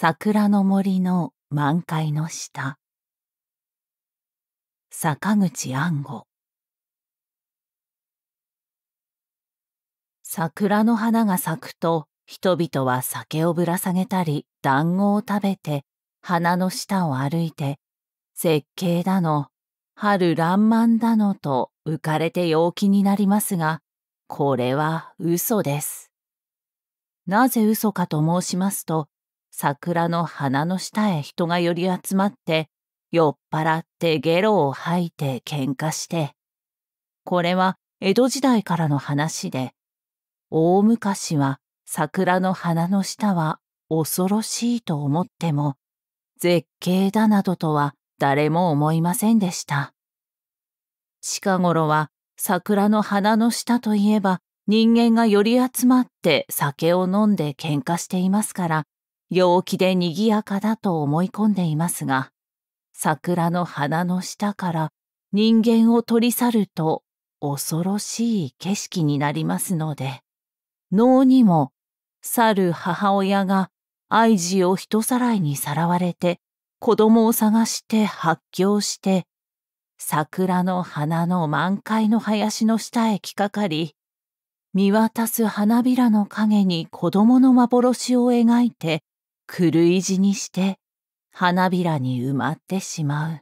桜の森の満開の下坂口安吾桜の花が咲くと人々は酒をぶら下げたり団子を食べて花の下を歩いて絶景だの春爛漫だのと浮かれて陽気になりますがこれは嘘ですなぜ嘘かと申しますと桜の花の下へ人が寄り集まって酔っ払ってゲロを吐いて喧嘩して。これは江戸時代からの話で、大昔は桜の花の下は恐ろしいと思っても、絶景だなどとは誰も思いませんでした。近頃は桜の花の下といえば人間が寄り集まって酒を飲んで喧嘩していますから、陽気で賑やかだと思い込んでいますが、桜の花の下から人間を取り去ると恐ろしい景色になりますので、能にも去る母親が愛児を人さらいにさらわれて、子供を探して発狂して、桜の花の満開の林の下へ来かかり、見渡す花びらの影に子供の幻を描いて狂い死にして花びらに埋まってしまう。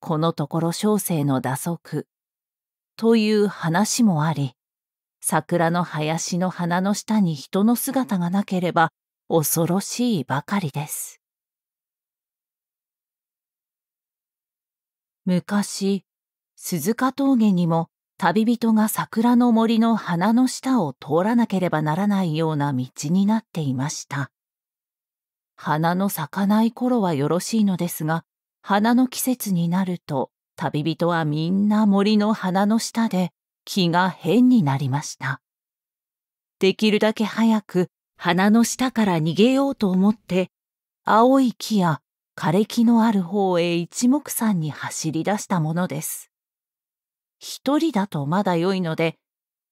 このところ小生の打足という話もあり、桜の林の花の下に人の姿がなければ恐ろしいばかりです。昔、鈴鹿峠にも旅人が桜の森の花の下を通らなければならないような道になっていました。花の咲かない頃はよろしいのですが、花の季節になると、旅人はみんな森の花の下で気が変になりました。できるだけ早く花の下から逃げようと思って、青い木や枯れ木のある方へ一目散に走り出したものです。一人だとまだ良いので、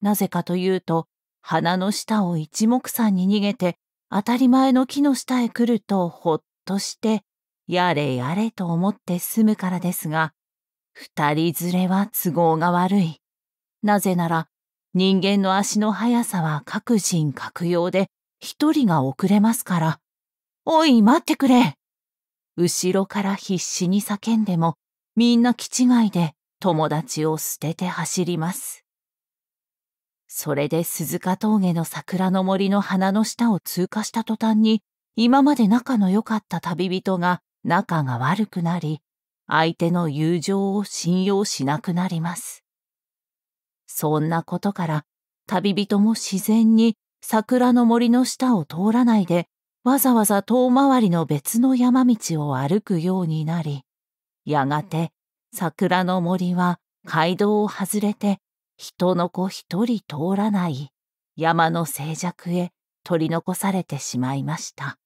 なぜかというと、花の下を一目散に逃げて当たり前の木の下へ来るとほっとしてやれやれと思って済むからですが二人連れは都合が悪いなぜなら人間の足の速さは各人各用で一人が遅れますからおい待ってくれ後ろから必死に叫んでもみんな気違いで友達を捨てて走ります。それで鈴鹿峠の桜の森の花の下を通過した途端に、今まで仲の良かった旅人が仲が悪くなり、相手の友情を信用しなくなります。そんなことから、旅人も自然に桜の森の下を通らないで、わざわざ遠回りの別の山道を歩くようになり、やがて桜の森は街道を外れて人の子一人通らない山の静寂へ取り残されてしまいました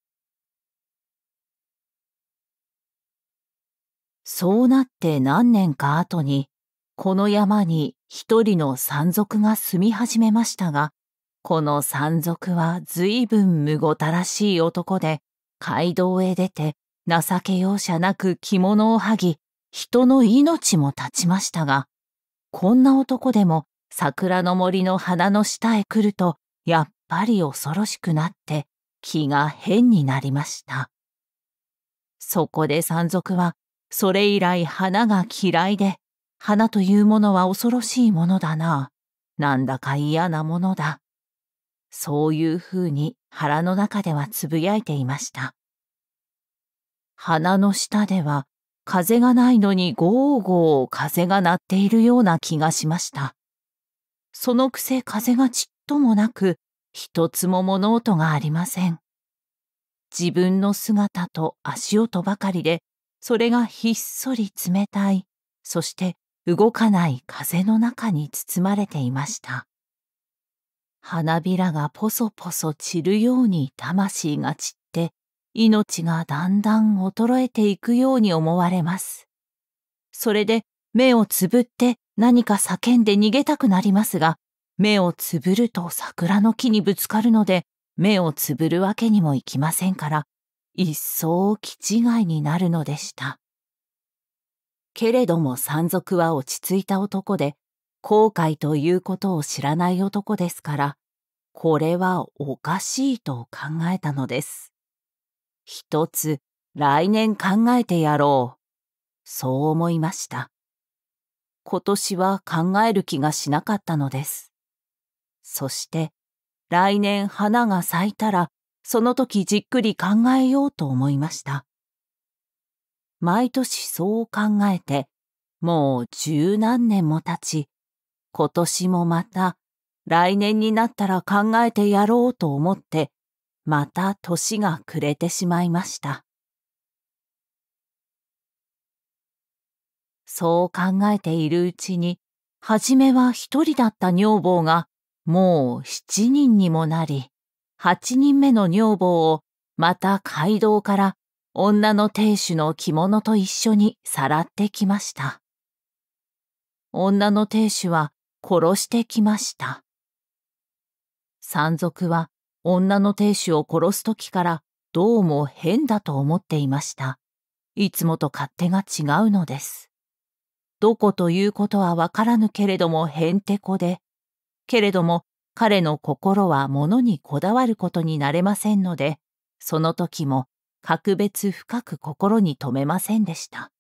そうなって何年か後にこの山に一人の山賊が住み始めましたがこの山賊は随分むごたらしい男で街道へ出て情け容赦なく着物を剥ぎ人の命も絶ちましたがこんな男でも桜の森の花の下へ来るとやっぱり恐ろしくなって気が変になりました。そこで山賊はそれ以来花が嫌いで花というものは恐ろしいものだな。なんだか嫌なものだ。そういうふうに腹の中ではつぶやいていました。花の下では風がないのにゴーゴー風が鳴っているような気がしました。そのくせ風がちっともなく、一つも物音がありません。自分の姿と足音ばかりで、それがひっそり冷たい、そして動かない風の中に包まれていました。花びらがポソポソ散るように魂が散って、命がだんだん衰えていくように思われます。それで目をつぶって何か叫んで逃げたくなりますが、目をつぶると桜の木にぶつかるので、目をつぶるわけにもいきませんから、一層気違いになるのでした。けれども山賊は落ち着いた男で、後悔ということを知らない男ですから、これはおかしいと考えたのです。一つ来年考えてやろう。そう思いました。今年は考える気がしなかったのです。そして来年花が咲いたらその時じっくり考えようと思いました。毎年そう考えてもう十何年も経ち今年もまた来年になったら考えてやろうと思ってまた年が暮れてしまいました。そう考えているうちに、初めは一人だった女房が、もう七人にもなり、八人目の女房を、また街道から女の亭主の着物と一緒にさらってきました。女の亭主は殺してきました。山賊は女の亭主を殺す時からどうも変だと思っていました。いつもと勝手が違うのです。どこということはわからぬけれどもへんてこで、けれども彼の心は物にこだわることになれませんので、その時も格別深く心に留めませんでした。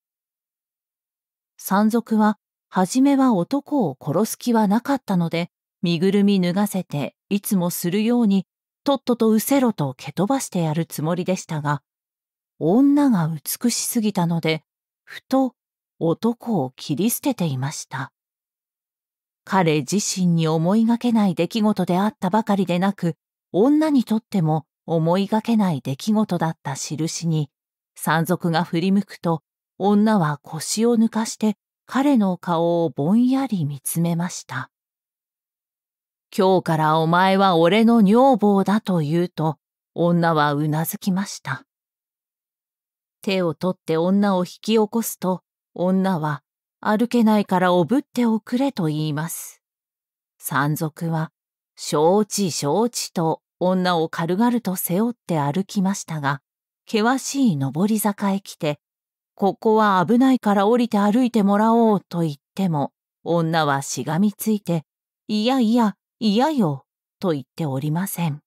山賊は、初めは男を殺す気はなかったので、身ぐるみ脱がせていつもするようにとっととうせろと蹴飛ばしてやるつもりでしたが、女が美しすぎたので、ふと男を切り捨てていました。彼自身に思いがけない出来事であったばかりでなく、女にとっても思いがけない出来事だった印に、山賊が振り向くと、女は腰を抜かして彼の顔をぼんやり見つめました。今日からお前は俺の女房だと言うと、女はうなずきました。手を取って女を引き起こすと、女は、歩けないからおぶっておくれと言います。山賊は、承知承知と女を軽々と背負って歩きましたが、険しい上り坂へ来て、ここは危ないから降りて歩いてもらおうと言っても、女はしがみついて、いやいや、嫌よ、と言っておりません。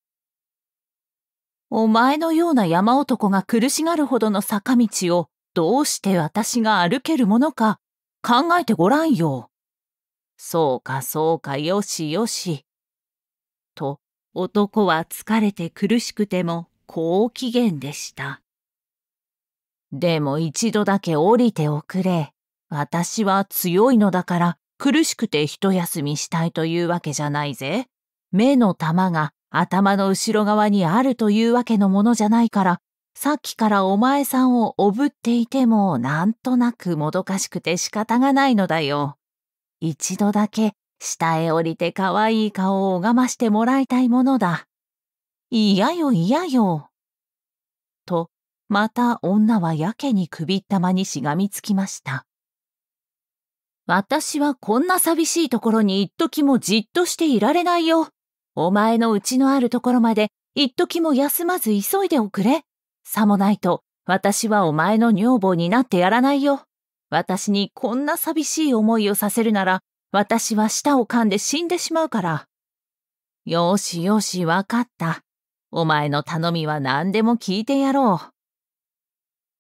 お前のような山男が苦しがるほどの坂道をどうして私が歩けるものか考えてごらんよ。そうかそうかよしよし。と男は疲れて苦しくても好機嫌でした。でも一度だけ降りておくれ。私は強いのだから苦しくて一休みしたいというわけじゃないぜ。目の玉が頭の後ろ側にあるというわけのものじゃないから、さっきからお前さんをおぶっていてもなんとなくもどかしくて仕方がないのだよ。一度だけ下へ降りて可愛い顔を拝ましてもらいたいものだ。嫌よ嫌よ。と、また女はやけに首ったまにしがみつきました。私はこんな寂しいところに一時もじっとしていられないよ。お前の家のあるところまで一時も休まず急いでおくれ。さもないと、私はお前の女房になってやらないよ。私にこんな寂しい思いをさせるなら、私は舌を噛んで死んでしまうから。よしよし、わかった。お前の頼みは何でも聞いてやろう。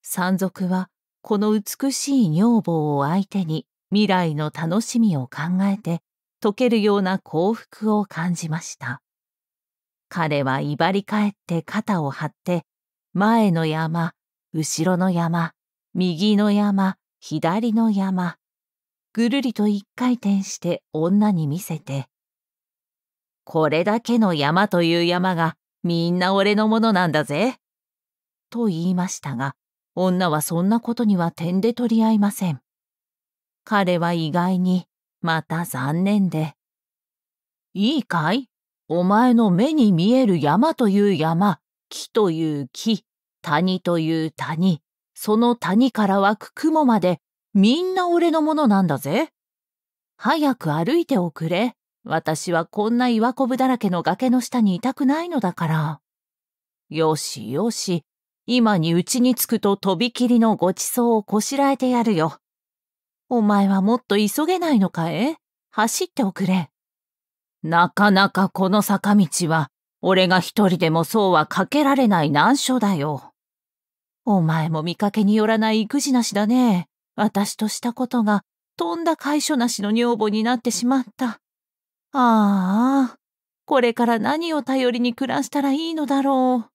山賊は、この美しい女房を相手に未来の楽しみを考えて解けるような幸福を感じました彼は威張り返って肩を張って前の山後ろの山右の山左の山ぐるりと一回転して女に見せて「これだけの山という山がみんな俺のものなんだぜ」と言いましたが女はそんなことには点で取り合いません。彼は意外にまた残念で。いいかいお前の目に見える山という山、木という木、谷という谷、その谷から湧く雲までみんな俺のものなんだぜ。早く歩いておくれ。私はこんな岩こぶだらけの崖の下にいたくないのだから。よしよし、今にうちに着くととびきりのごちそうをこしらえてやるよ。お前はもっと急げないのかえ走っておくれ。なかなかこの坂道は、俺が一人でもそうはかけられない難所だよ。お前も見かけによらない育児なしだね。私としたことが、とんだ会所なしの女房になってしまった。ああ、これから何を頼りに暮らしたらいいのだろ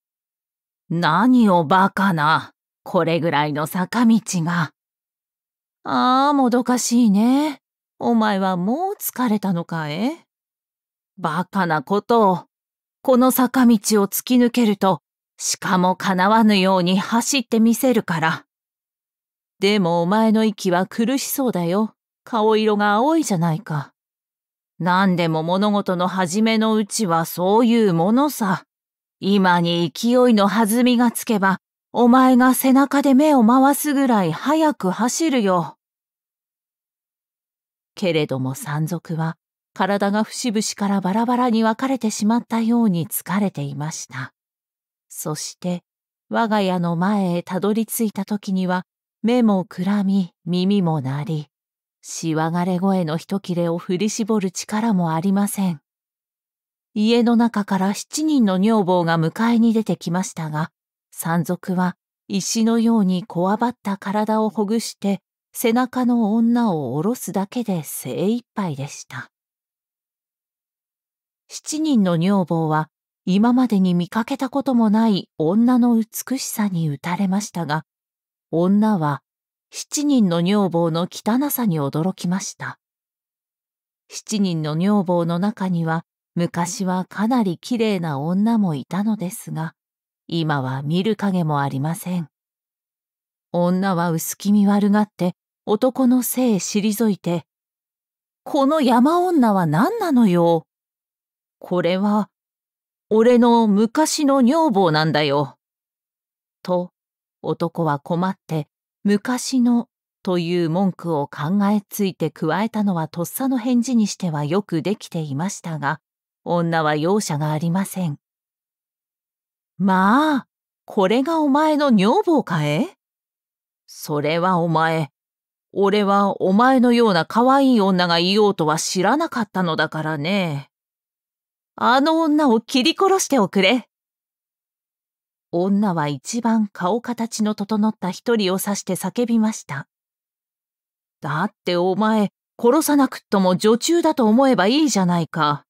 う。何をバカな。これぐらいの坂道が、ああ、もどかしいね。お前はもう疲れたのかえバカなことを。この坂道を突き抜けると、しかも叶わぬように走ってみせるから。でもお前の息は苦しそうだよ。顔色が青いじゃないか。何でも物事の初めのうちはそういうものさ。今に勢いの弾みがつけば、お前が背中で目を回すぐらい早く走るよ。けれども山賊は体が節々からバラバラに分かれてしまったように疲れていました。そして我が家の前へたどり着いた時には目もくらみ耳も鳴り、しわがれ声の一切れを振り絞る力もありません。家の中から七人の女房が迎えに出てきましたが、山賊は石のようにこわばった体をほぐして背中の女を下ろすだけで精一杯でした。7人の女房は今までに見かけたこともない女の美しさに打たれましたが、女は7人の女房の汚さに驚きました。7人の女房の中には昔はかなり綺麗な女もいたのですが、今は見る影もありません。女は薄気味悪がって男の背へ退いて、この山女は何なのよ。これは、俺の昔の女房なんだよ。と、男は困って、昔のという文句を考えついて加えたのはとっさの返事にしてはよくできていましたが、女は容赦がありません。まあ、これがお前の女房かえそれはお前、俺はお前のような可愛い女がいようとは知らなかったのだからね。あの女を切り殺しておくれ。女は一番顔形の整った一人を指して叫びました。だってお前、殺さなくっとも女中だと思えばいいじゃないか。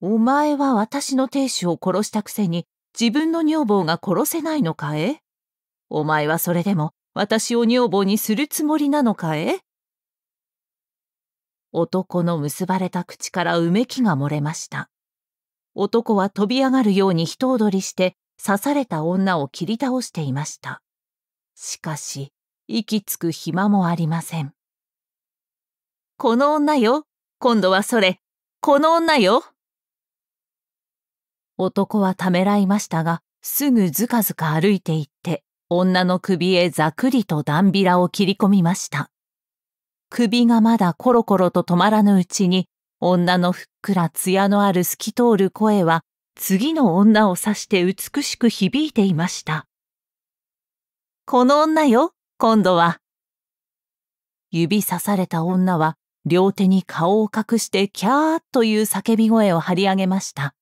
お前は私の亭主を殺したくせに自分の女房が殺せないのかえお前はそれでも私を女房にするつもりなのかえ男の結ばれた口からうめきが漏れました。男は飛び上がるように人踊りして刺された女を切り倒していました。しかし、息つく暇もありません。この女よ今度はそれこの女よ男はためらいましたが、すぐずかずか歩いて行って、女の首へざくりとダンビラを切り込みました。首がまだコロコロと止まらぬうちに、女のふっくら艶のある透き通る声は、次の女を指して美しく響いていました。この女よ、今度は。指刺された女は、両手に顔を隠してキャーという叫び声を張り上げました。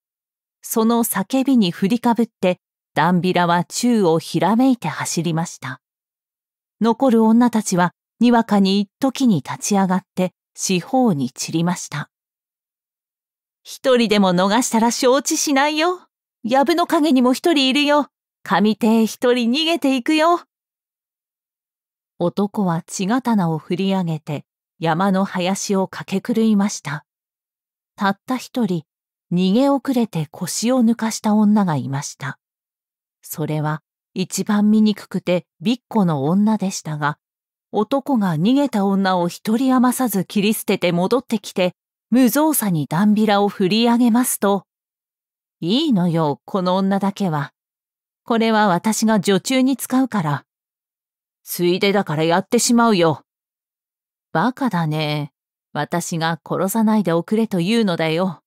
その叫びに振りかぶって、ダンビラは宙をひらめいて走りました。残る女たちは、にわかに一時に立ち上がって、四方に散りました。一人でも逃したら承知しないよ。藪の陰にも一人いるよ。神手一人逃げていくよ。男は血刀を振り上げて、山の林を駆け狂いました。たった一人、逃げ遅れて腰を抜かした女がいました。それは一番醜くてびっこの女でしたが、男が逃げた女を一人余さず切り捨てて戻ってきて、無造作にダンビラを振り上げますと、いいのよ、この女だけは。これは私が女中に使うから。ついでだからやってしまうよ。バカだね。私が殺さないでおくれと言うのだよ。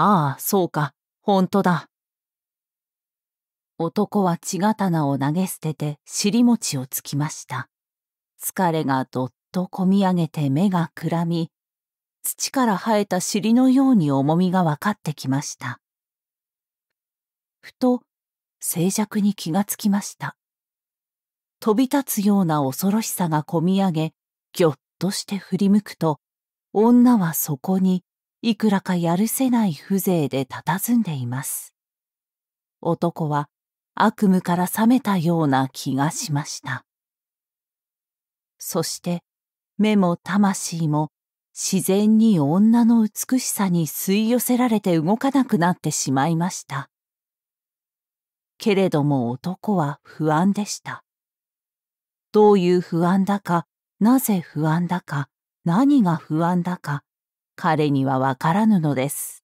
ああ、そうか、ほんとだ。男は血刀を投げ捨てて尻餅をつきました。疲れがどっとこみ上げて目がくらみ、土から生えた尻のように重みが分かってきました。ふと静寂に気がつきました。飛び立つような恐ろしさがこみ上げ、ぎょっとして振り向くと、女はそこにいくらかやるせない風情で佇んでいます。男は悪夢から覚めたような気がしました。そして目も魂も自然に女の美しさに吸い寄せられて動かなくなってしまいました。けれども男は不安でした。どういう不安だか、なぜ不安だか、何が不安だか、彼にはわからぬのです。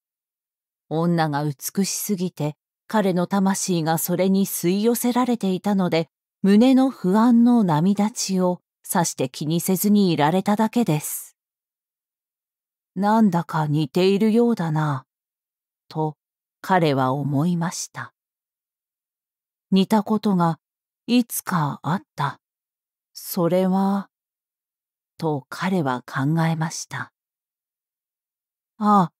女が美しすぎて、彼の魂がそれに吸い寄せられていたので、胸の不安の波立ちをさして気にせずにいられただけです。なんだか似ているようだな、と彼は思いました。似たことがいつかあった。それは、と彼は考えました。ああ、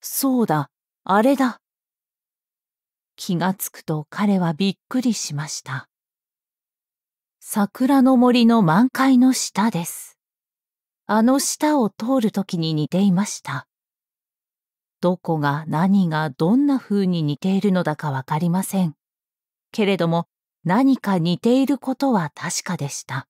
そうだ、あれだ。気がつくと彼はびっくりしました。桜の森の満開の下です。あの下を通るときに似ていました。どこが何がどんな風に似ているのだかわかりません。けれども何か似ていることは確かでした。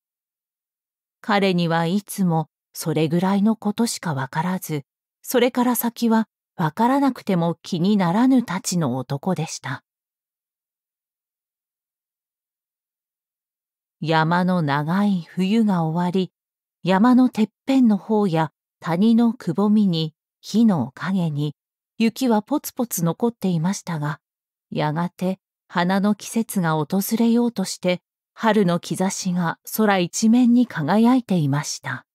彼にはいつもそれぐらいのことしかわからず、それから先はわからなくても気にならぬたちの男でした。山の長い冬が終わり、山のてっぺんの方や谷のくぼみに木の影に雪はポツポツ残っていましたが、やがて花の季節が訪れようとして春の兆しが空一面に輝いていました。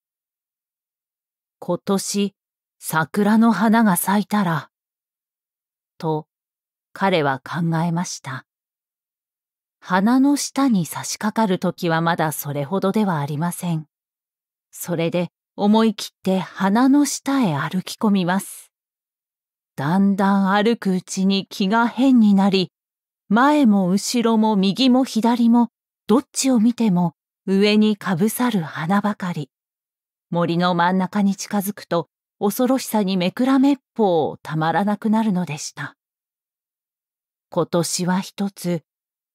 今年桜の花が咲いたら、と彼は考えました。花の下に差し掛かる時はまだそれほどではありません。それで思い切って花の下へ歩き込みます。だんだん歩くうちに気が変になり、前も後ろも右も左も、どっちを見ても上にかぶさる花ばかり。森の真ん中に近づくと、恐ろしさにめくらめっぽうたまらなくなるのでした。今年は一つ、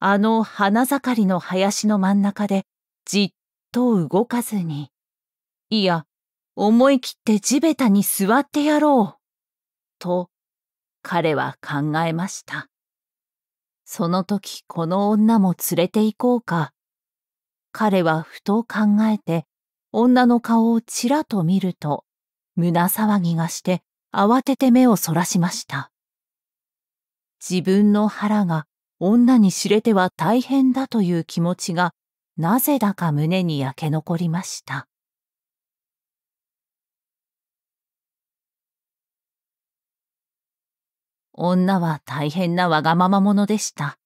あの花盛りの林の真ん中でじっと動かずに、いや、思い切って地べたに座ってやろう、と彼は考えました。その時この女も連れて行こうか。彼はふと考えて、女の顔をちらと見ると、胸騒ぎがして慌てて目をそらしました。自分の腹が女に知れては大変だという気持ちがなぜだか胸に焼け残りました。女は大変なわがまま者でした。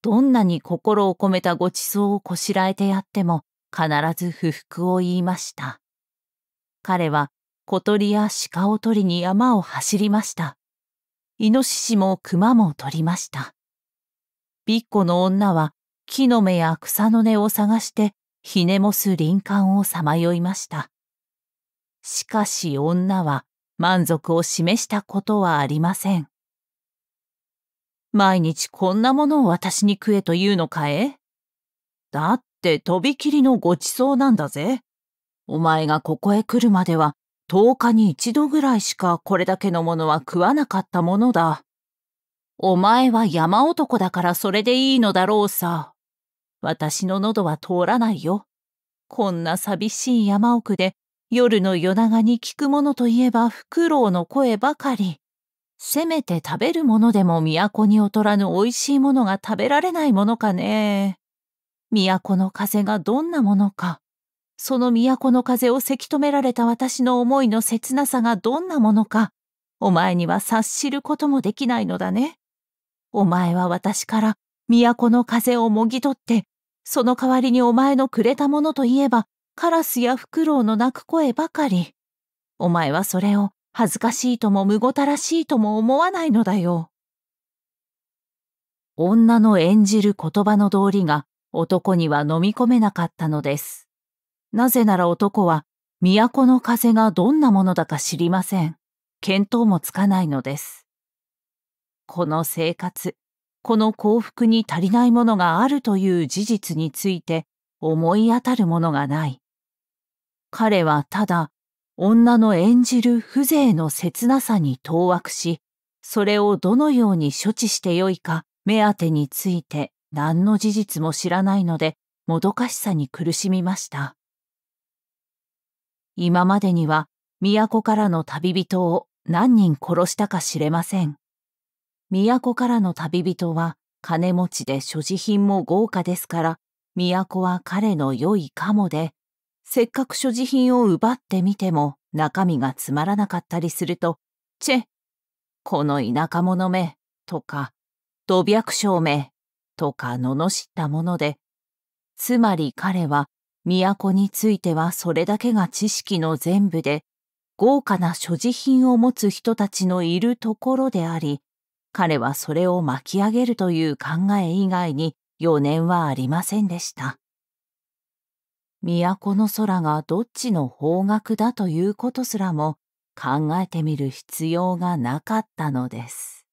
どんなに心を込めたごちそうをこしらえてやっても必ず不服を言いました。彼は小鳥や鹿を取りに山を走りました。イノシシも熊も取りました。ビッコの女は木の芽や草の根を探してひねもす林間をさまよいました。しかし女は満足を示したことはありません。毎日こんなものを私に食えというのかえだってとびきりのごちそうなんだぜ。お前がここへ来るまでは10日に一度ぐらいしかこれだけのものは食わなかったものだ。お前は山男だからそれでいいのだろうさ。私の喉は通らないよ。こんな寂しい山奥で夜の夜長に聞くものといえばフクロウの声ばかり。せめて食べるものでも都に劣らぬ美味しいものが食べられないものかね。都の風がどんなものか。その都の風をせき止められた私の思いの切なさがどんなものか、お前には察知ることもできないのだね。お前は私から都の風をもぎ取って、その代わりにお前のくれたものといえば、カラスやフクロウの鳴く声ばかり。お前はそれを恥ずかしいともむごたらしいとも思わないのだよ。女の演じる言葉の道理が男には飲み込めなかったのです。なぜなら男は、都の風がどんなものだか知りません。見当もつかないのです。この生活、この幸福に足りないものがあるという事実について思い当たるものがない。彼はただ、女の演じる風情の切なさに当惑し、それをどのように処置してよいか目当てについて何の事実も知らないので、もどかしさに苦しみました。今までには都からの旅人を何人殺したか知れません。都からの旅人は金持ちで所持品も豪華ですから、都は彼の良いかもで、せっかく所持品を奪ってみても中身がつまらなかったりすると、チェこの田舎者め、とか、土白症め、とか罵ったもので、つまり彼は都についてはそれだけが知識の全部で、豪華な所持品を持つ人たちのいるところであり、彼はそれを巻き上げるという考え以外に余念はありませんでした。都の空がどっちの方角だということすらも考えてみる必要がなかったのです。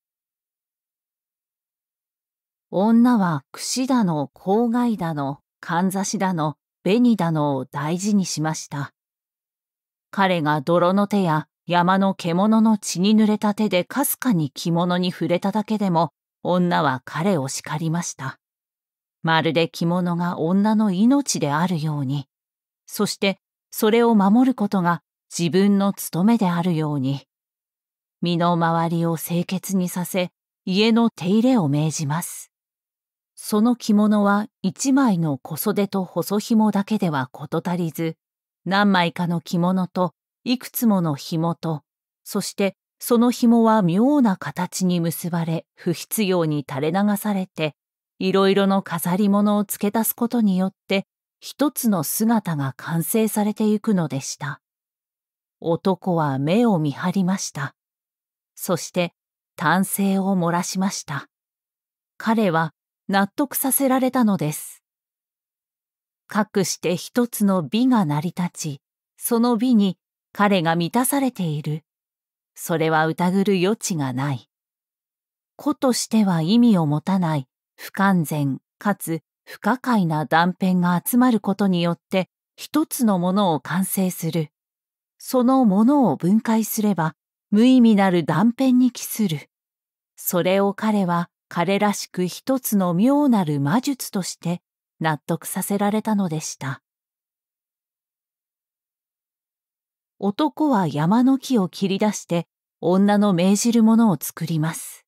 女は櫛だの、郊外だの、かんざしだの、ベニダノを大事にしました。彼が泥の手や山の獣の血に濡れた手でかすかに着物に触れただけでも女は彼を叱りました。まるで着物が女の命であるように、そしてそれを守ることが自分の務めであるように、身の回りを清潔にさせ、家の手入れを命じます。その着物は一枚の小袖と細紐だけでは事足りず、何枚かの着物といくつもの紐と、そしてその紐は妙な形に結ばれ不必要に垂れ流されて、いろいろの飾り物を付け足すことによって一つの姿が完成されてゆくのでした。男は目を見張りました。そして、丹精を漏らしました。彼は納得させられたのです。かくして一つの美が成り立ち、その美に彼が満たされている。それは疑る余地がない。子としては意味を持たない不完全かつ不可解な断片が集まることによって一つのものを完成する。そのものを分解すれば無意味なる断片に帰する。それを彼は彼らしく一つの妙なる魔術として納得させられたのでした。男は山の木を切り出して女の命じるものを作ります。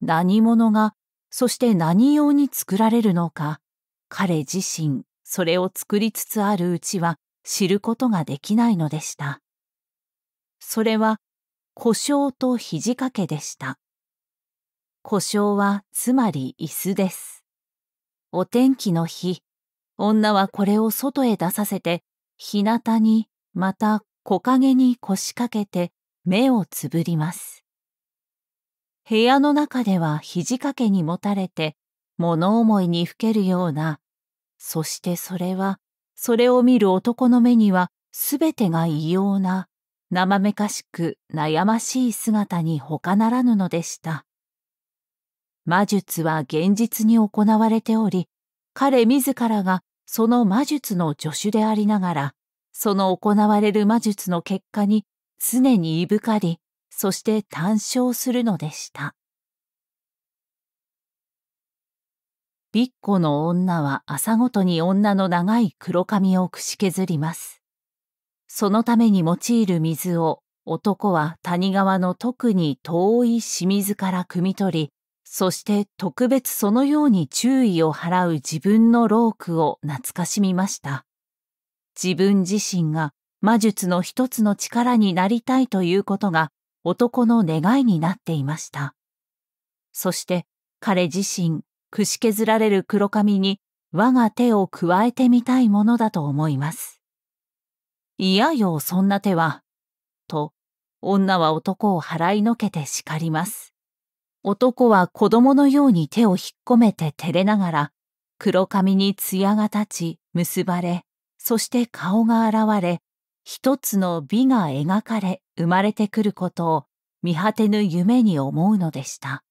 何者が、そして何用に作られるのか、彼自身、それを作りつつあるうちは知ることができないのでした。それは、故障と肘掛けでした。故障はつまり椅子です。お天気の日、女はこれを外へ出させて、日向に、また木陰に腰掛けて目をつぶります。部屋の中では肘掛けにもたれて、物思いにふけるような、そしてそれは、それを見る男の目にはすべてが異様な、生めかしく悩ましい姿に他ならぬのでした。魔術は現実に行われており、彼自らがその魔術の助手でありながら、その行われる魔術の結果に常にいぶかり、そして単勝するのでした。ビッコの女は朝ごとに女の長い黒髪をくし削ります。そのために用いる水を男は谷川の特に遠い清水から汲み取り、そして特別そのように注意を払う自分のロークを懐かしみました。自分自身が魔術の一つの力になりたいということが男の願いになっていました。そして彼自身、くし削られる黒髪に我が手を加えてみたいものだと思います。嫌よ、そんな手は。と、女は男を払いのけて叱ります。男は子供のように手を引っ込めて照れながら、黒髪に艶が立ち、結ばれ、そして顔が現れ、一つの美が描かれ生まれてくることを見果てぬ夢に思うのでした。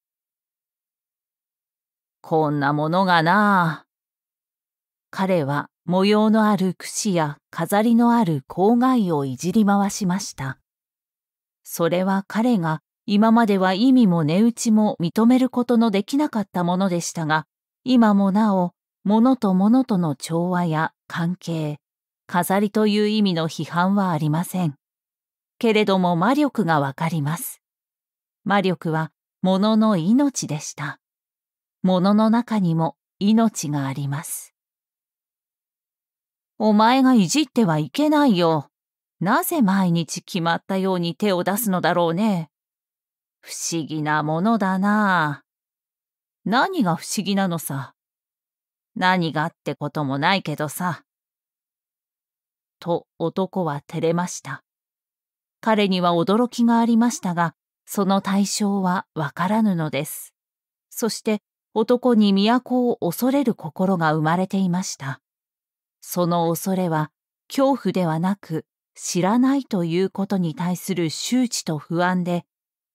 こんなものがなあ。彼は模様のある櫛や飾りのある郊外をいじり回しました。それは彼が今までは意味も値打ちも認めることのできなかったものでしたが、今もなお、物と物との調和や関係、飾りという意味の批判はありません。けれども魔力がわかります。魔力は物の命でした。物の中にも命があります。お前がいじってはいけないよ。なぜ毎日決まったように手を出すのだろうね。不思議なものだな何が不思議なのさ。何がってこともないけどさ。と男は照れました。彼には驚きがありましたが、その対象はわからぬのです。そして男に都を恐れる心が生まれていました。その恐れは恐怖ではなく知らないということに対する周知と不安で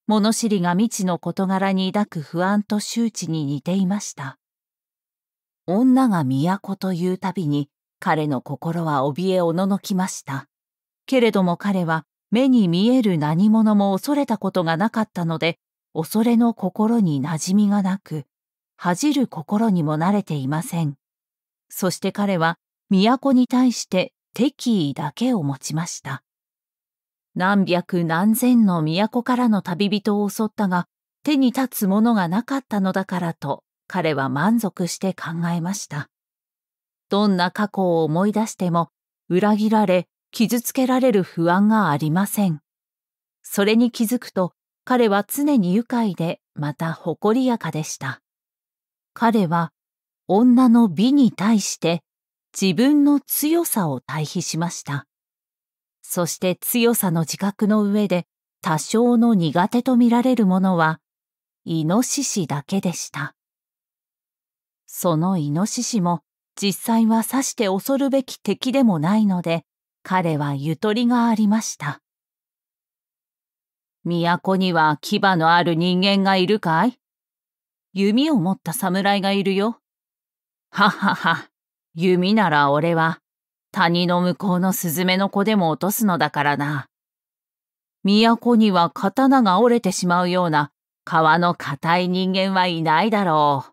物知りが未知の事柄に抱く不安と周知に似ていました。女が都というたびに彼の心は怯えおののきました。けれども彼は目に見える何者も恐れたことがなかったので、恐れの心に馴染みがなく、恥じる心にも慣れていません。そして彼は都に対して敵意だけを持ちました。何百何千の都からの旅人を襲ったが、手に立つものがなかったのだからと、彼は満足して考えました。どんな過去を思い出しても、裏切られ、傷つけられる不安がありません。それに気づくと、彼は常に愉快で、また誇りやかでした。彼は、女の美に対して、自分の強さを対比しました。そして強さの自覚の上で多少の苦手とみられるものは、イノシシだけでした。そのイノシシも実際はさして恐るべき敵でもないので、彼はゆとりがありました。都には牙のある人間がいるかい弓を持った侍がいるよ。ははは、弓なら俺は谷の向こうのスズメの子でも落とすのだからな。都には刀が折れてしまうような川の硬い人間はいないだろ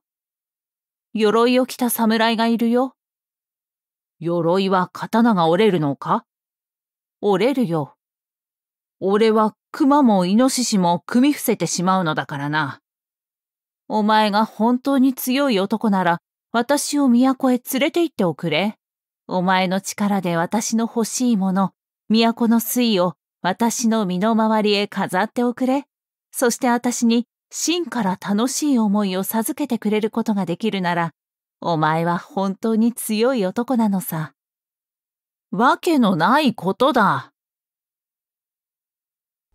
う。鎧を着た侍がいるよ。鎧は刀が折れるのか折れるよ。俺は熊もイノシシも組み伏せてしまうのだからな。お前が本当に強い男なら私を都へ連れて行っておくれ。お前の力で私の欲しいもの、都の水を私の身の回りへ飾っておくれ。そして私に真から楽しい思いを授けてくれることができるなら、お前は本当に強い男なのさ。わけのないことだ。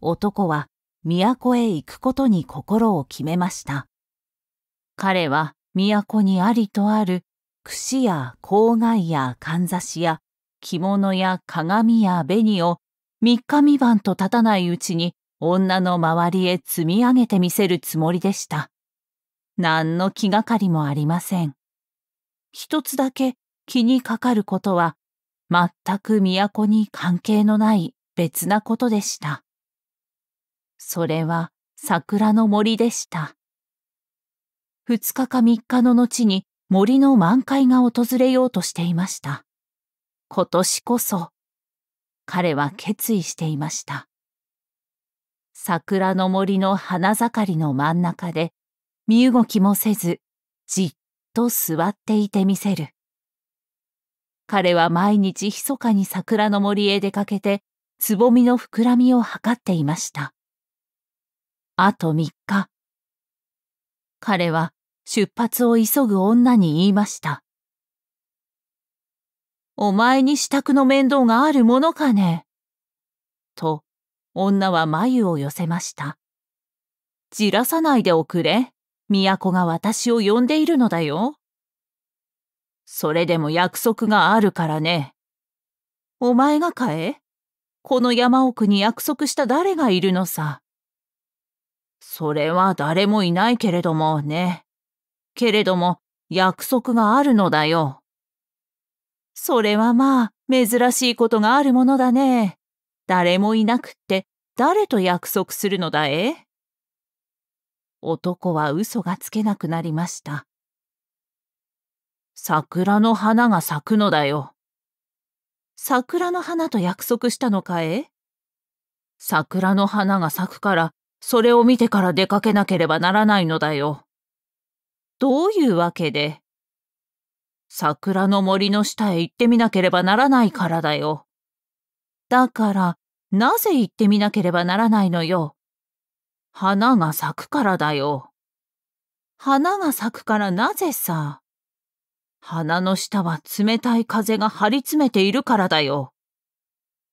男は都へ行くことに心を決めました。彼は都にありとある櫛や郊外やかんざしや着物や鏡や紅を三日三晩と経たないうちに女の周りへ積み上げてみせるつもりでした。何の気がかりもありません。一つだけ気にかかることは全く都に関係のない別なことでした。それは桜の森でした。二日か三日の後に森の満開が訪れようとしていました。今年こそ、彼は決意していました。桜の森の花盛りの真ん中で、身動きもせず、じっと座っていてみせる。彼は毎日密かに桜の森へ出かけて、つぼみの膨らみを測っていました。あと三日。彼は出発を急ぐ女に言いました。お前に支度の面倒があるものかね。と、女は眉を寄せました。じらさないでおくれ。都が私を呼んでいるのだよ。それでも約束があるからね。お前が買えこの山奥に約束した誰がいるのさ。それは誰もいないけれどもね。けれども約束があるのだよ。それはまあ珍しいことがあるものだね。誰もいなくって誰と約束するのだえ男は嘘がつけなくなりました。桜の花が咲くのだよ。桜の花と約束したのかえ桜の花が咲くから、それを見てから出かけなければならないのだよ。どういうわけで桜の森の下へ行ってみなければならないからだよ。だから、なぜ行ってみなければならないのよ。花が咲くからだよ。花が咲くからなぜさ。花の下は冷たい風が張り詰めているからだよ。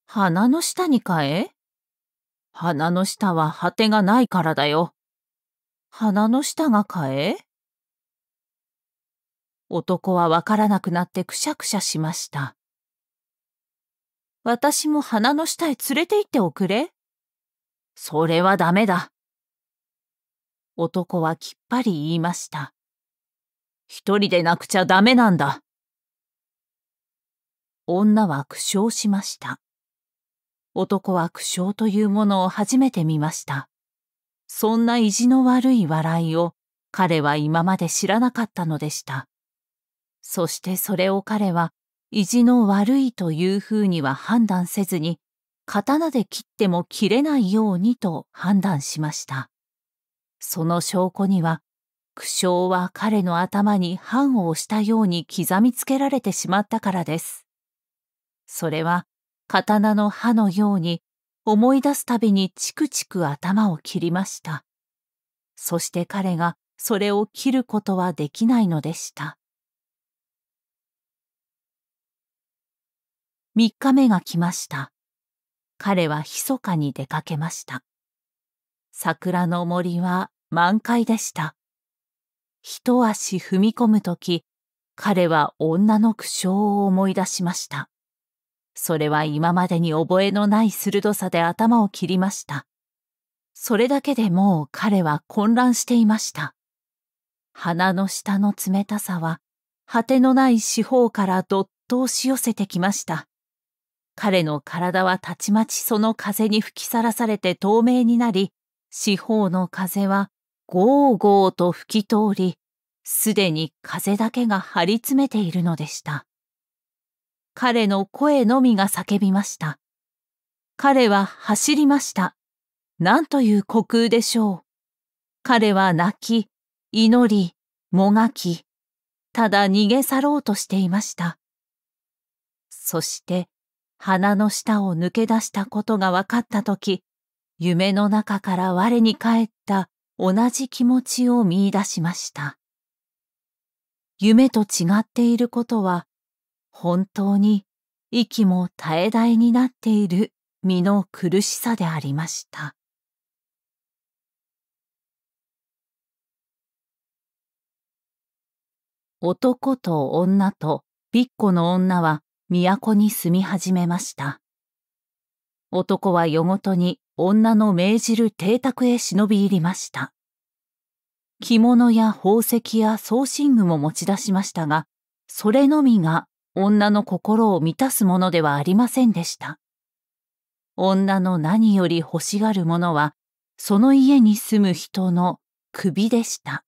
花の下にかえ花の下は果てがないからだよ。花の下がかえ男はわからなくなってくしゃくしゃしました。私も鼻の下へ連れて行っておくれ。それはダメだ。男はきっぱり言いました。一人でなくちゃダメなんだ。女は苦笑しました。男は苦笑というものを初めて見ました。そんな意地の悪い笑いを彼は今まで知らなかったのでした。そしてそれを彼は意地の悪いというふうには判断せずに、刀で切っても切れないようにと判断しました。その証拠には、苦笑は彼の頭に判を押したように刻みつけられてしまったからです。それは、刀の刃のように思い出すたびにチクチク頭を切りました。そして彼がそれを切ることはできないのでした。3日目が来ました。彼は密かに出かけました。桜の森は満開でした。一足踏み込むとき、彼は女の苦笑を思い出しました。それは今までに覚えのない鋭さで頭を切りました。それだけでもう彼は混乱していました。鼻の下の冷たさは、果てのない四方からどっと押し寄せてきました。彼の体はたちまちその風に吹きさらされて透明になり、四方の風はゴーゴーと吹き通り、すでに風だけが張り詰めているのでした。彼の声のみが叫びました。彼は走りました。なんという虚空でしょう。彼は泣き、祈り、もがき、ただ逃げ去ろうとしていました。そして、鼻の下を抜け出したことが分かったとき、夢の中から我に返った同じ気持ちを見出しました。夢と違っていることは、本当に息も絶え絶えになっている身の苦しさでありました。男と女とびっこの女は都に住み始めました。男は夜ごとに女の命じる邸宅へ忍び入りました。着物や宝石や送信具も持ち出しましたが、それのみが女の心を満たすものではありませんでした。女の何より欲しがるものは、その家に住む人の首でした。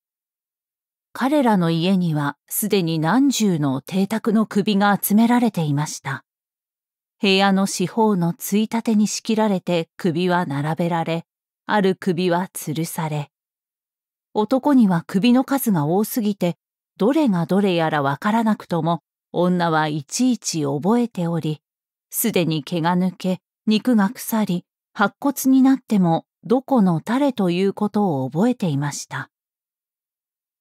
彼らの家にはすでに何十の邸宅の首が集められていました。部屋の四方のついたてに仕切られて首は並べられ、ある首は吊るされ、男には首の数が多すぎて、どれがどれやらわからなくとも、女はいちいち覚えており、すでに毛が抜け、肉が腐り、白骨になっても、どこの誰ということを覚えていました。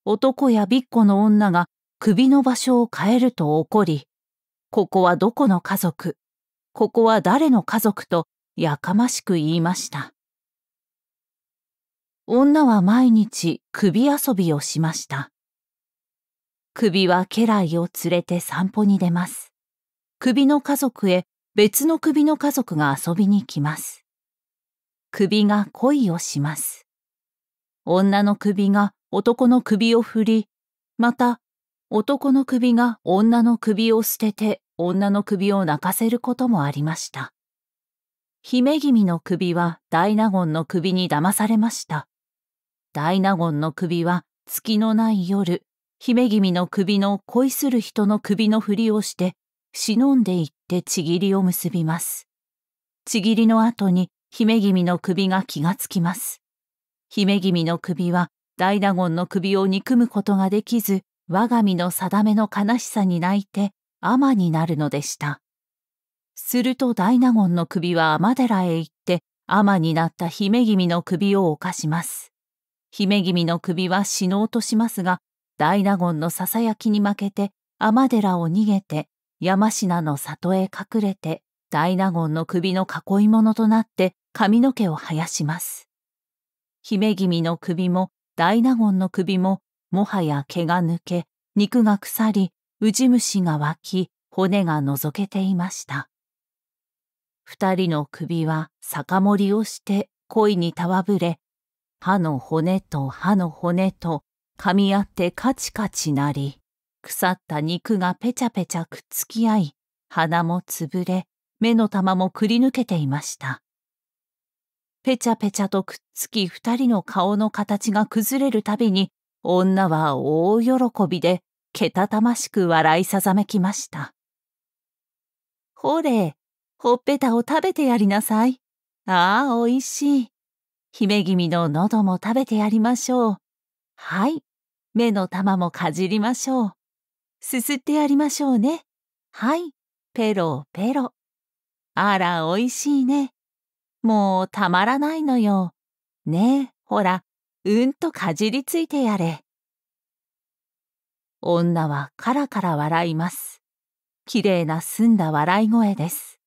男やびっこの女が首の場所を変えると怒り、ここはどこの家族、ここは誰の家族とやかましく言いました。女は毎日首遊びをしました。首は家来を連れて散歩に出ます。首の家族へ別の首の家族が遊びに来ます。首が恋をします。女の首が男の首を振り、また、男の首が女の首を捨てて女の首を泣かせることもありました。姫君の首は大納言の首に騙されました。大納言の首は月のない夜、姫君の首の恋する人の首のふりをして、忍んでいってちぎりを結びます。ちぎりの後に姫君の首が気がつきます。姫君の首は大納言の首を憎むことができず我が身の定めの悲しさに泣いて尼になるのでしたすると大納言の首は尼寺へ行って尼になった姫君の首を犯します姫君の首は死のうとしますが大納言のささやきに負けて尼寺を逃げて山科の里へ隠れて大納言の首の囲い物となって髪の毛を生やします姫君の首も大納言の首ももはや毛が抜け肉が腐りウジ虫が湧き骨がのぞけていました二人の首は酒盛りをして恋にたわぶれ歯の骨と歯の骨と噛み合ってカチカチなり腐った肉がペチャペチャくっつき合い鼻もつぶれ目の玉もくり抜けていましたぺちゃぺちゃとくっつき二人の顔の形が崩れるたびに、女は大喜びで、けたたましく笑いさざめきました。ほれ、ほっぺたを食べてやりなさい。ああ、おいしい。姫君の喉も食べてやりましょう。はい。目の玉もかじりましょう。すすってやりましょうね。はい。ペロペロ。あら、おいしいね。もうたまらないのよ。ねえ、ほら、うんとかじりついてやれ。女はカラカラ笑います。綺麗な澄んだ笑い声です。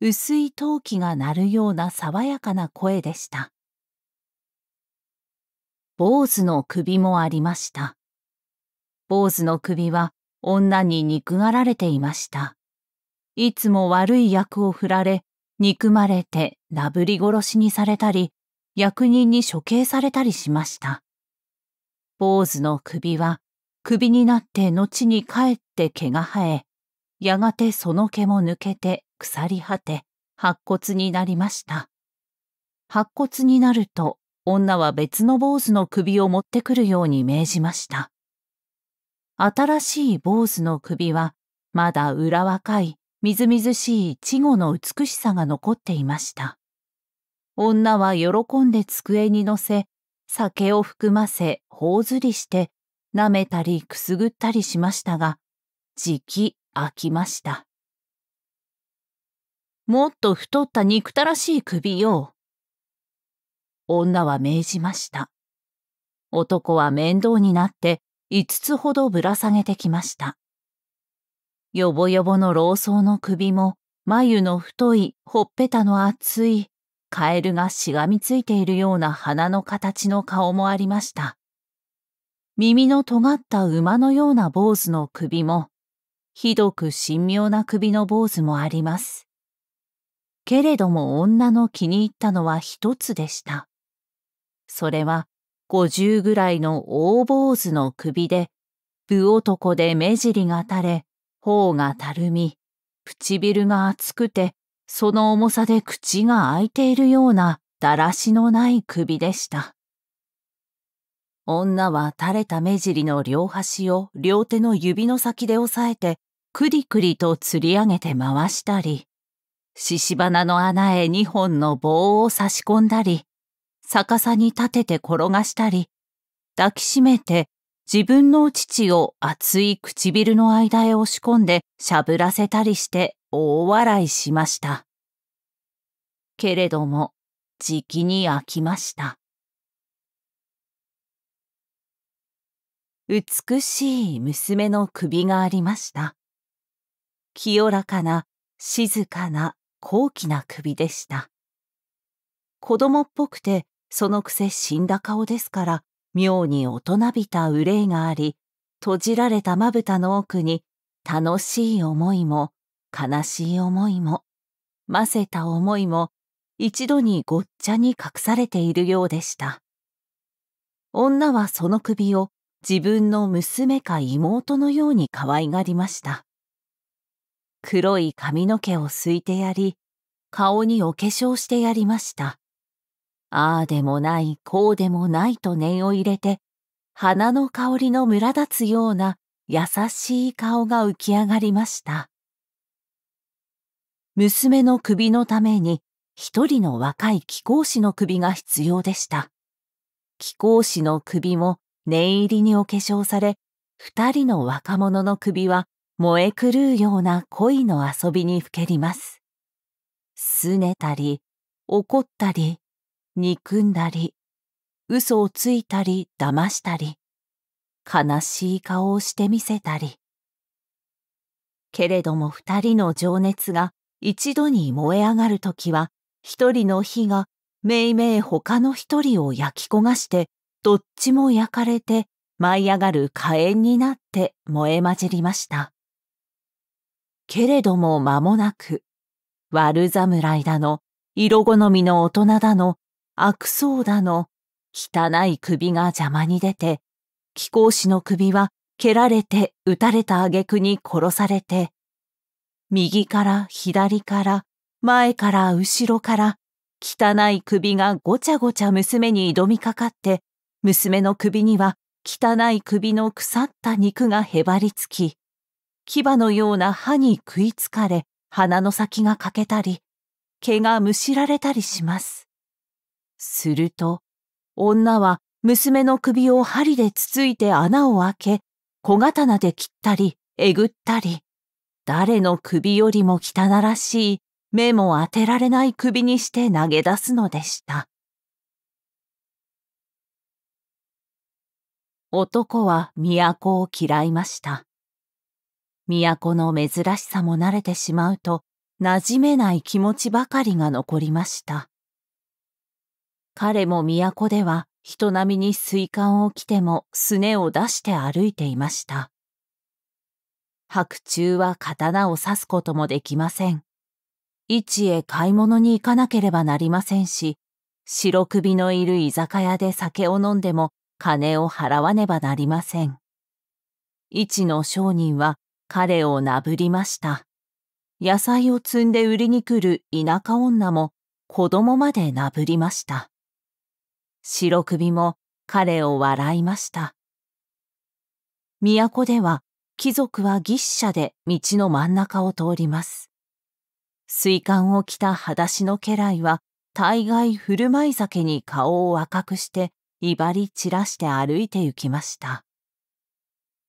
薄い陶器が鳴るような爽やかな声でした。坊主の首もありました。坊主の首は女に憎がられていました。いつも悪い役を振られ、憎まれてなぶり殺しにされたり、役人に処刑されたりしました。坊主の首は、首になって後に帰って毛が生え、やがてその毛も抜けて腐り果て、白骨になりました。白骨になると、女は別の坊主の首を持ってくるように命じました。新しい坊主の首は、まだ裏若いみずみずしい稚語の美しさが残っていました。女は喜んで机に乗せ、酒を含ませ、頬ずりして、舐めたりくすぐったりしましたが、じき飽きました。もっと太った憎たらしい首よ。女は命じました。男は面倒になって5つほどぶら下げてきました。よぼよぼの老僧の首も、眉の太い、ほっぺたの厚い、カエルがしがみついているような鼻の形の顔もありました。耳の尖った馬のような坊主の首も、ひどく神妙な首の坊主もあります。けれども女の気に入ったのは一つでした。それは五十ぐらいの大坊主の首で、部男で目尻が垂れ、頬がたるみ、唇が厚くて、その重さで口が開いているようなだらしのない首でした。女は垂れた目尻の両端を両手の指の先で押さえて、くりくりと釣り上げて回したり、獅子花の穴へ2本の棒を差し込んだり、逆さに立てて転がしたり、抱きしめて自分の父を熱い唇の間へ押し込んでしゃぶらせたりして大笑いしました。けれども、じきに飽きました。美しい娘の首がありました。清らかな、静かな、高貴な首でした。子供っぽくて、そのくせ死んだ顔ですから、妙に大人びた憂いがあり、閉じられたまぶたの奥に、楽しい思いも、悲しい思いも、ませた思いも、一度にごっちゃに隠されているようでした。女はその首を自分の娘か妹のように可愛がりました。黒い髪の毛をすいてやり、顔にお化粧してやりました。ああでもない、こうでもないと念を入れて、花の香りの村立つような優しい顔が浮き上がりました。娘の首のために一人の若い貴公子の首が必要でした。貴公子の首も念入りにお化粧され、二人の若者の首は燃え狂うような恋の遊びにふけります。拗ねたり、怒ったり、憎んだり、嘘をついたり騙したり、悲しい顔をしてみせたり。けれども二人の情熱が一度に燃え上がるときは、一人の火がめいめい他の一人を焼き焦がして、どっちも焼かれて舞い上がる火炎になって燃え混じりました。けれども間もなく、悪侍だの、色好みの大人だの、悪そうだの汚い首が邪魔に出て、貴公子の首は蹴られて撃たれた挙句に殺されて、右から左から前から後ろから汚い首がごちゃごちゃ娘に挑みかかって、娘の首には汚い首の腐った肉がへばりつき、牙のような歯に食いつかれ、鼻の先が欠けたり、毛がむしられたりします。すると、女は娘の首を針でつついて穴を開け、小刀で切ったり、えぐったり、誰の首よりも汚らしい、目も当てられない首にして投げ出すのでした。男は都を嫌いました。都の珍しさも慣れてしまうと、馴染めない気持ちばかりが残りました。彼も都では人並みに水管を着てもすねを出して歩いていました。白昼は刀を刺すこともできません。市へ買い物に行かなければなりませんし、白首のいる居酒屋で酒を飲んでも金を払わねばなりません。市の商人は彼をなぶりました。野菜を積んで売りに来る田舎女も子供までなぶりました。白首も彼を笑いました。都では貴族は牛舎で道の真ん中を通ります。水管を着た裸足の家来は大概振る舞い酒に顔を赤くして威張り散らして歩いて行きました。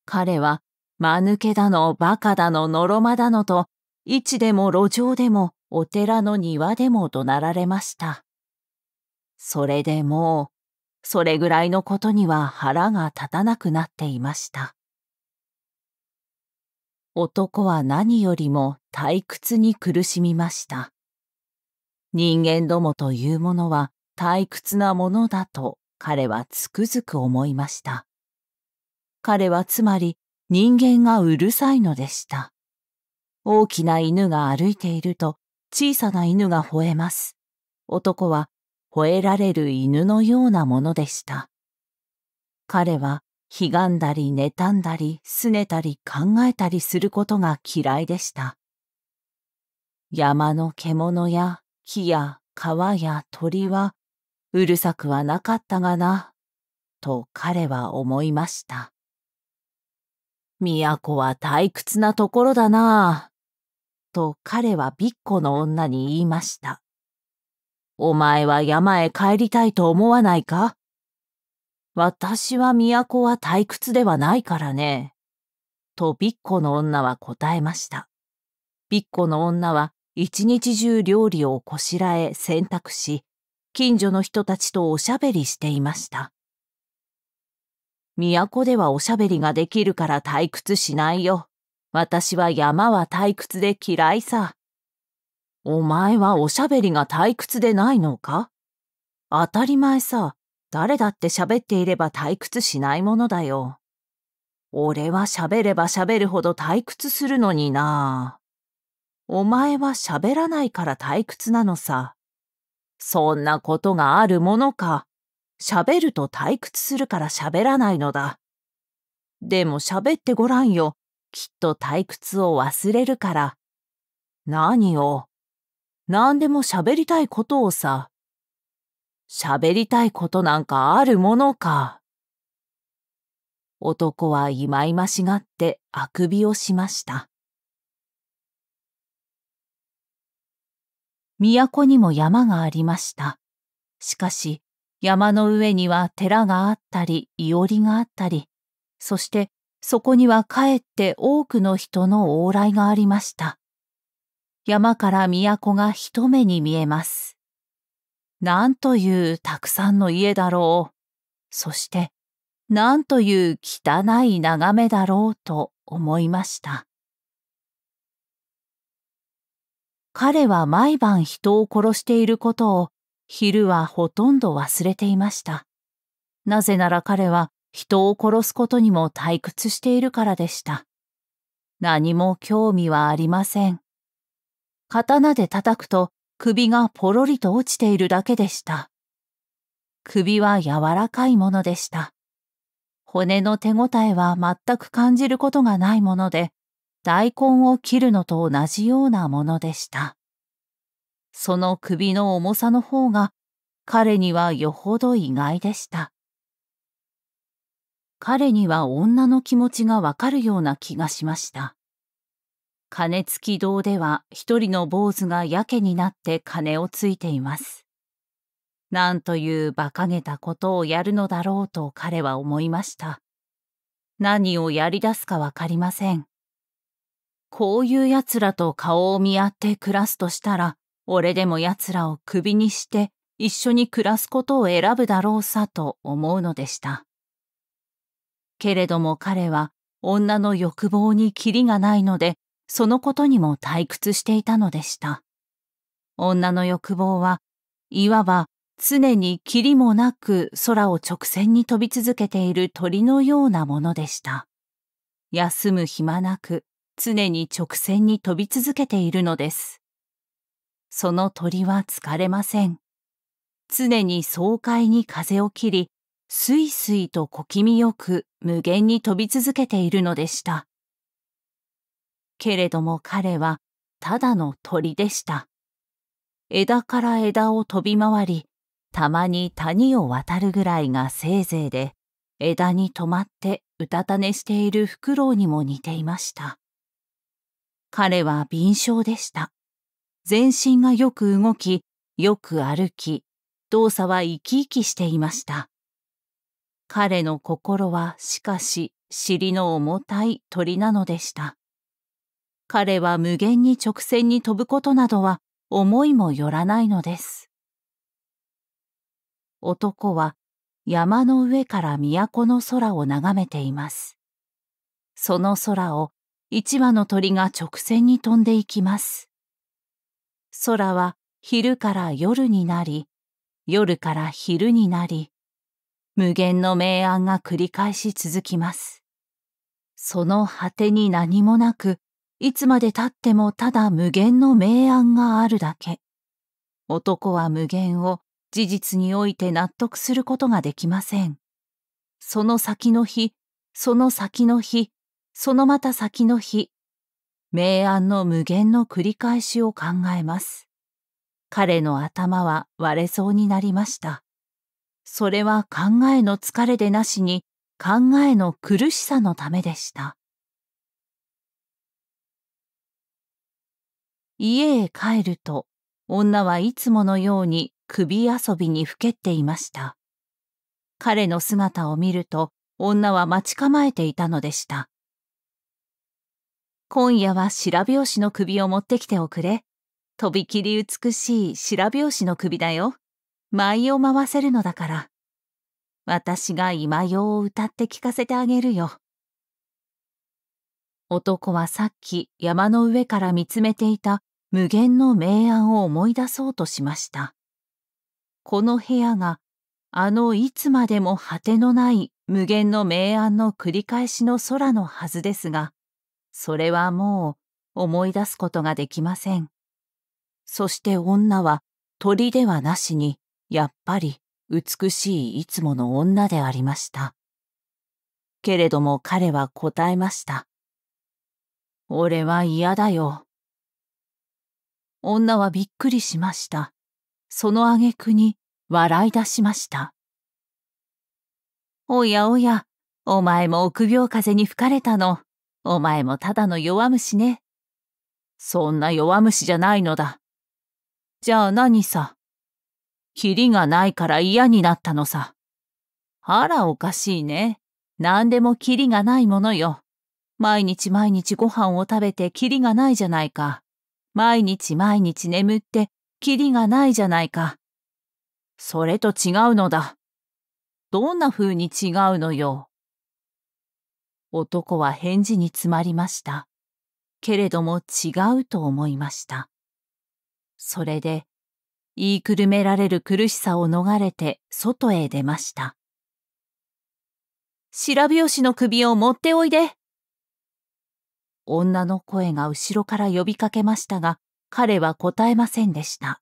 彼は、間抜けだの、馬鹿だの、のろまだのと、いでも路上でも、お寺の庭でも怒鳴られました。それでもう、それぐらいのことには腹が立たなくなっていました。男は何よりも退屈に苦しみました。人間どもというものは退屈なものだと彼はつくづく思いました。彼はつまり人間がうるさいのでした。大きな犬が歩いていると小さな犬が吠えます。男は吠えられる犬のようなものでした。彼は、ひがんだり妬んだり、すねたり考えたりすることが嫌いでした。山の獣や木や川や鳥は、うるさくはなかったがな、と彼は思いました。都は退屈なところだなあ、と彼はびッコの女に言いました。お前は山へ帰りたいと思わないか私は都は退屈ではないからね。とピッコの女は答えました。ピッコの女は一日中料理をこしらえ洗濯し、近所の人たちとおしゃべりしていました。都ではおしゃべりができるから退屈しないよ。私は山は退屈で嫌いさ。お前はおしゃべりが退屈でないのか当たり前さ。誰だって喋っていれば退屈しないものだよ。俺は喋れば喋るほど退屈するのになお前は喋らないから退屈なのさ。そんなことがあるものか。喋ると退屈するから喋らないのだ。でも喋ってごらんよ。きっと退屈を忘れるから。何を何でも喋りたいことをさ。喋りたいことなんかあるものか。男は忌々しがってあくびをしました。都にも山がありました。しかし、山の上には寺があったり、いおりがあったり、そしてそこにはかえって多くの人の往来がありました。山から都が一目に見えます。なんというたくさんの家だろう。そして、なんという汚い眺めだろうと思いました。彼は毎晩人を殺していることを昼はほとんど忘れていました。なぜなら彼は人を殺すことにも退屈しているからでした。何も興味はありません。刀で叩くと首がポロリと落ちているだけでした。首は柔らかいものでした。骨の手応えは全く感じることがないもので、大根を切るのと同じようなものでした。その首の重さの方が彼にはよほど意外でした。彼には女の気持ちがわかるような気がしました。金付き堂では一人の坊主がやけになって金をついています。なんという馬鹿げたことをやるのだろうと彼は思いました。何をやり出すかわかりません。こういう奴らと顔を見合って暮らすとしたら、俺でも奴らを首にして一緒に暮らすことを選ぶだろうさと思うのでした。けれども彼は女の欲望にキリがないのでそのことにも退屈していたのでした。女の欲望はいわば常に霧もなく空を直線に飛び続けている鳥のようなものでした。休む暇なく常に直線に飛び続けているのです。その鳥は疲れません。常に爽快に風を切り、すいすいと小気味よく無限に飛び続けているのでした。けれども彼はただの鳥でした。枝から枝を飛び回り、たまに谷を渡るぐらいがせいぜいで、枝に止まってうたた寝しているフクロウにも似ていました。彼は敏捷でした。全身がよく動き、よく歩き、動作は生き生きしていました。彼の心はしかし尻の重たい鳥なのでした。彼は無限に直線に飛ぶことなどは思いもよらないのです。男は山の上から都の空を眺めています。その空を一羽の鳥が直線に飛んでいきます。空は昼から夜になり、夜から昼になり、無限の明暗が繰り返し続きます。その果てに何もなく、いつまでたってもただ無限の明暗があるだけ。男は無限を事実において納得することができません。その先の日、その先の日、そのまた先の日、明暗の無限の繰り返しを考えます。彼の頭は割れそうになりました。それは考えの疲れでなしに考えの苦しさのためでした。家へ帰ると女はいつものように首遊びにふけっていました。彼の姿を見ると女は待ち構えていたのでした。今夜は白拍子の首を持ってきておくれ。とびきり美しい白拍子の首だよ。舞を回せるのだから。私が今用を歌って聞かせてあげるよ。男はさっき山の上から見つめていた無限の明暗を思い出そうとしました。この部屋があのいつまでも果てのない無限の明暗の繰り返しの空のはずですが、それはもう思い出すことができません。そして女は鳥ではなしに、やっぱり美しいいつもの女でありました。けれども彼は答えました。俺は嫌だよ。女はびっくりしました。その挙句に笑い出しました。おやおや、お前も臆病風に吹かれたの。お前もただの弱虫ね。そんな弱虫じゃないのだ。じゃあ何さ。キリがないから嫌になったのさ。あらおかしいね。何でもキリがないものよ。毎日毎日ご飯を食べてキリがないじゃないか。毎日毎日眠ってキリがないじゃないか。それと違うのだ。どんな風に違うのよ。男は返事に詰まりました。けれども違うと思いました。それで、言いくるめられる苦しさを逃れて外へ出ました。白拍子の首を持っておいで。女の声が後ろから呼びかけましたが、彼は答えませんでした。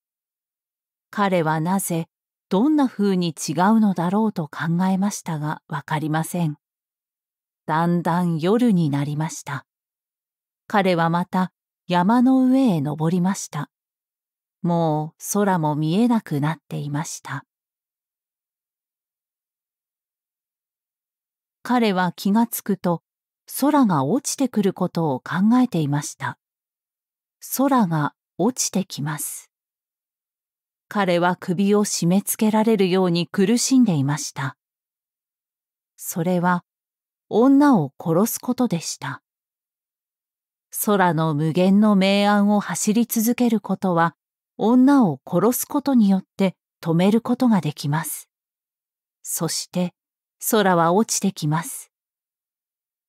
彼はなぜ、どんな風に違うのだろうと考えましたが、わかりません。だんだん夜になりました。彼はまた山の上へ登りました。もう空も見えなくなっていました。彼は気がつくと空が落ちてくることを考えていました空が落ちてきます彼は首を締め付けられるように苦しんでいましたそれは女を殺すことでした空の無限の明暗を走り続けることは女を殺すことによって止めることができますそして空は落ちてきます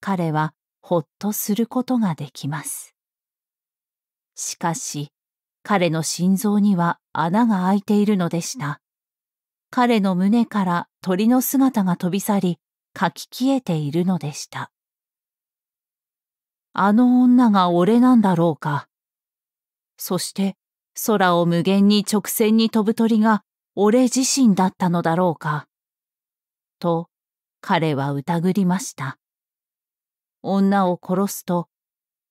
彼はほっとすることができます。しかし、彼の心臓には穴が開いているのでした。彼の胸から鳥の姿が飛び去り、かき消えているのでした。あの女が俺なんだろうか。そして、空を無限に直線に飛ぶ鳥が俺自身だったのだろうか。と、彼は疑りました。女を殺すと、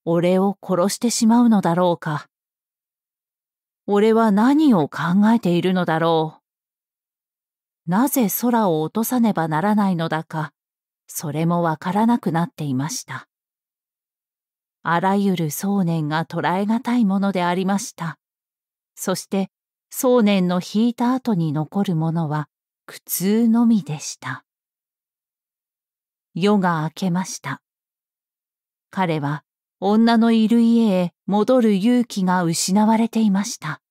俺を殺してしまうのだろうか。俺は何を考えているのだろう。なぜ空を落とさねばならないのだか、それもわからなくなっていました。あらゆる想念が捉え難いものでありました。そして、想念の引いた後に残るものは、苦痛のみでした。夜が明けました。彼は女のいる家へ戻る勇気が失われていました。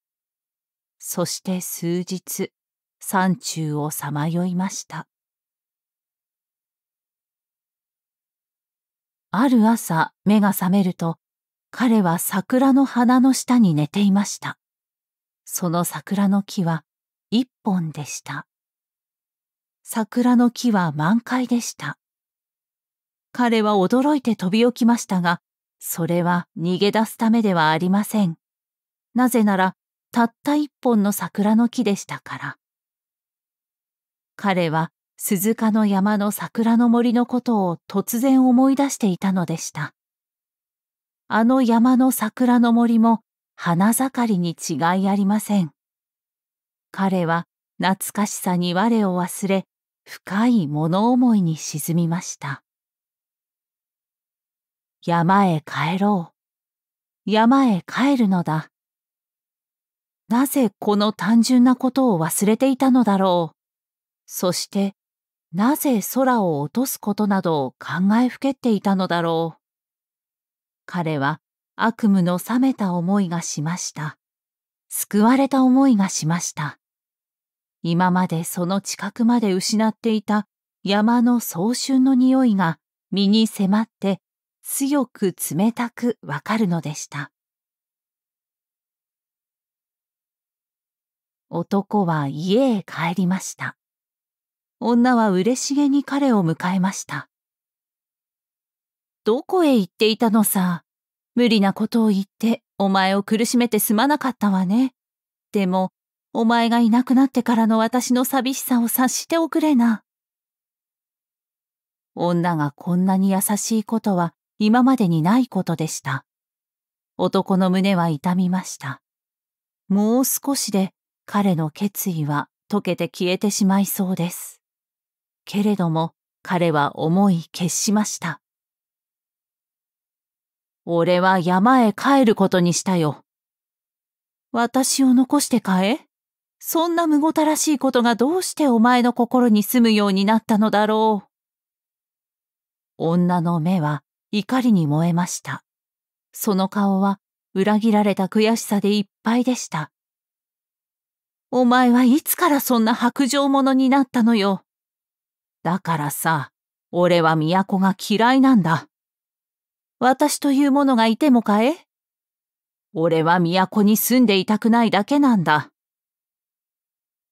そして数日、山中をさまよいました。ある朝、目が覚めると、彼は桜の花の下に寝ていました。その桜の木は一本でした。桜の木は満開でした。彼は驚いて飛び起きましたが、それは逃げ出すためではありません。なぜなら、たった一本の桜の木でしたから。彼は鈴鹿の山の桜の森のことを突然思い出していたのでした。あの山の桜の森も花盛りに違いありません。彼は懐かしさに我を忘れ、深い物思いに沈みました。山へ帰ろう。山へ帰るのだ。なぜこの単純なことを忘れていたのだろう。そして、なぜ空を落とすことなどを考えふけっていたのだろう。彼は悪夢の覚めた思いがしました。救われた思いがしました。今までその近くまで失っていた山の早春の匂いが身に迫って強く冷たくわかるのでした男は家へ帰りました女は嬉しげに彼を迎えましたどこへ行っていたのさ無理なことを言ってお前を苦しめてすまなかったわねでもお前がいなくなってからの私の寂しさを察しておくれな女がこんなに優しいことは今までにないことでした。男の胸は痛みました。もう少しで彼の決意は溶けて消えてしまいそうです。けれども彼は思い決しました。俺は山へ帰ることにしたよ。私を残して帰えそんなむごたらしいことがどうしてお前の心に住むようになったのだろう。女の目は怒りに燃えました。その顔は裏切られた悔しさでいっぱいでした。お前はいつからそんな白状者になったのよ。だからさ、俺は都が嫌いなんだ。私というものがいてもかえ俺は都に住んでいたくないだけなんだ。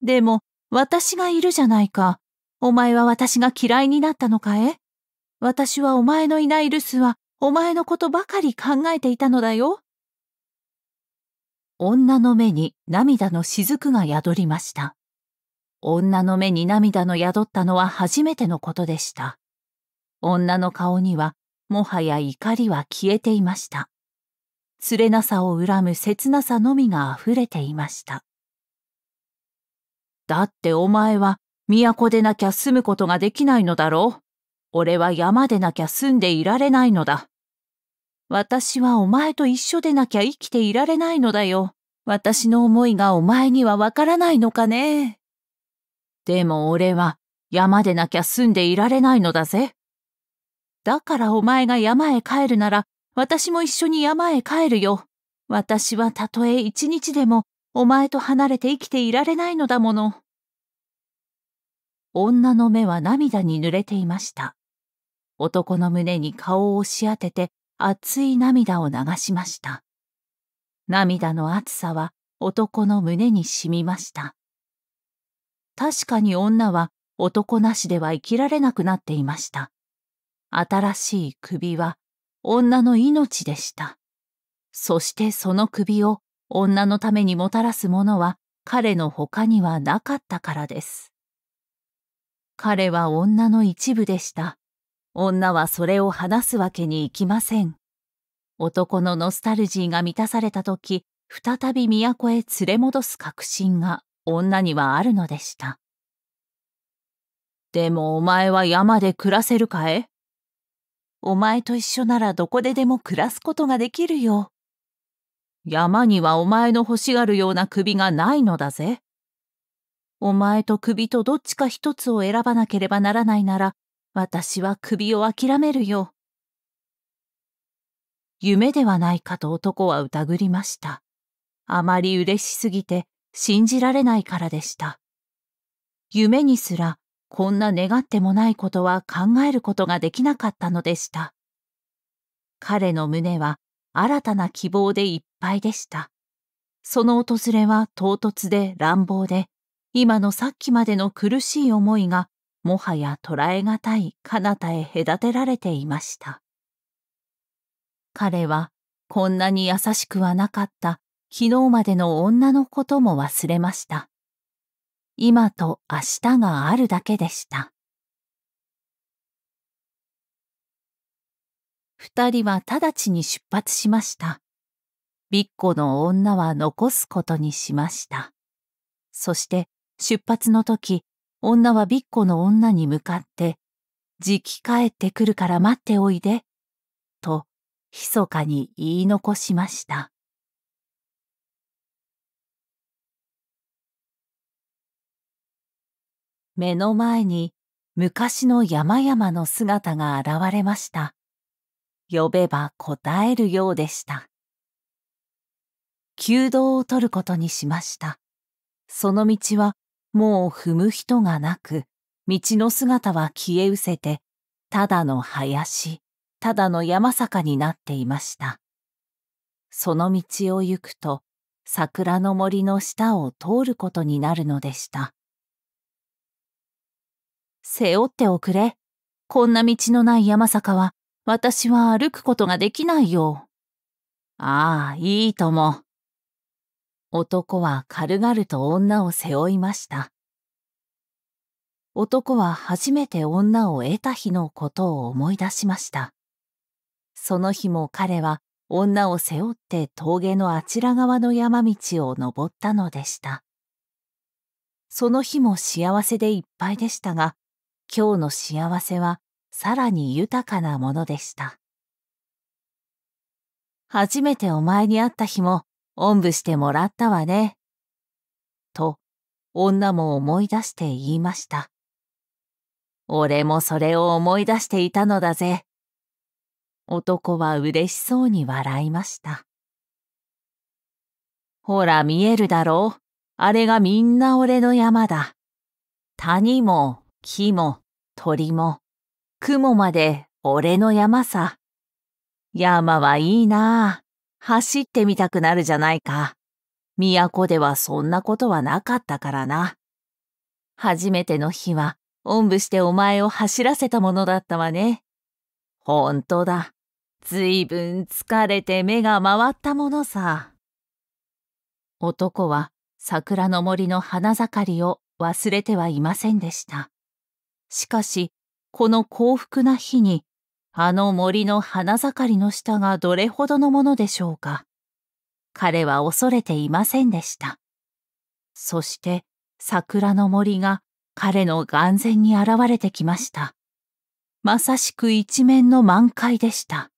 でも、私がいるじゃないか。お前は私が嫌いになったのかえ私はお前のいない留守はお前のことばかり考えていたのだよ。女の目に涙の雫が宿りました。女の目に涙の宿ったのは初めてのことでした。女の顔にはもはや怒りは消えていました。連れなさを恨む切なさのみが溢れていました。だってお前は都でなきゃ住むことができないのだろう。俺は山でなきゃ住んでいられないのだ。私はお前と一緒でなきゃ生きていられないのだよ。私の思いがお前にはわからないのかね。でも俺は山でなきゃ住んでいられないのだぜ。だからお前が山へ帰るなら、私も一緒に山へ帰るよ。私はたとえ一日でもお前と離れて生きていられないのだもの。女の目は涙に濡れていました。男の胸に顔を押し当てて熱い涙を流しました。涙の熱さは男の胸に染みました。確かに女は男なしでは生きられなくなっていました。新しい首は女の命でした。そしてその首を女のためにもたらすものは彼の他にはなかったからです。彼は女の一部でした。女はそれを話すわけにいきません。男のノスタルジーが満たされた時、再び都へ連れ戻す確信が女にはあるのでした。でもお前は山で暮らせるかえお前と一緒ならどこででも暮らすことができるよ。山にはお前の欲しがるような首がないのだぜ。お前と首とどっちか一つを選ばなければならないなら、私は首を諦めるよ。夢ではないかと男は疑りました。あまり嬉しすぎて信じられないからでした。夢にすらこんな願ってもないことは考えることができなかったのでした。彼の胸は新たな希望でいっぱいでした。その訪れは唐突で乱暴で、今のさっきまでの苦しい思いがもはや捉えがたい彼方へ隔てられていました。彼はこんなに優しくはなかった昨日までの女のことも忘れました。今と明日があるだけでした。二人は直ちに出発しました。ビッコの女は残すことにしました。そして出発の時、女はビッコの女に向かって、じき帰ってくるから待っておいで、と、密かに言い残しました。目の前に昔の山々の姿が現れました。呼べば答えるようでした。弓道を取ることにしました。その道はもう踏む人がなく、道の姿は消え失せて、ただの林、ただの山坂になっていました。その道を行くと、桜の森の下を通ることになるのでした。背負っておくれ。こんな道のない山坂は、私は歩くことができないよ。ああ、いいとも。男は軽々と女を背負いました。男は初めて女を得た日のことを思い出しました。その日も彼は女を背負って峠のあちら側の山道を登ったのでした。その日も幸せでいっぱいでしたが、今日の幸せはさらに豊かなものでした。初めてお前に会った日も、おんぶしてもらったわね。と、女も思い出して言いました。俺もそれを思い出していたのだぜ。男は嬉しそうに笑いました。ほら見えるだろう。あれがみんな俺の山だ。谷も木も鳥も雲まで俺の山さ。山はいいなあ。走ってみたくなるじゃないか。都ではそんなことはなかったからな。初めての日は、おんぶしてお前を走らせたものだったわね。ほんとだ。ずいぶん疲れて目が回ったものさ。男は桜の森の花盛りを忘れてはいませんでした。しかし、この幸福な日にあの森の花盛りの下がどれほどのものでしょうか。彼は恐れていませんでした。そして桜の森が彼の眼前に現れてきました。まさしく一面の満開でした。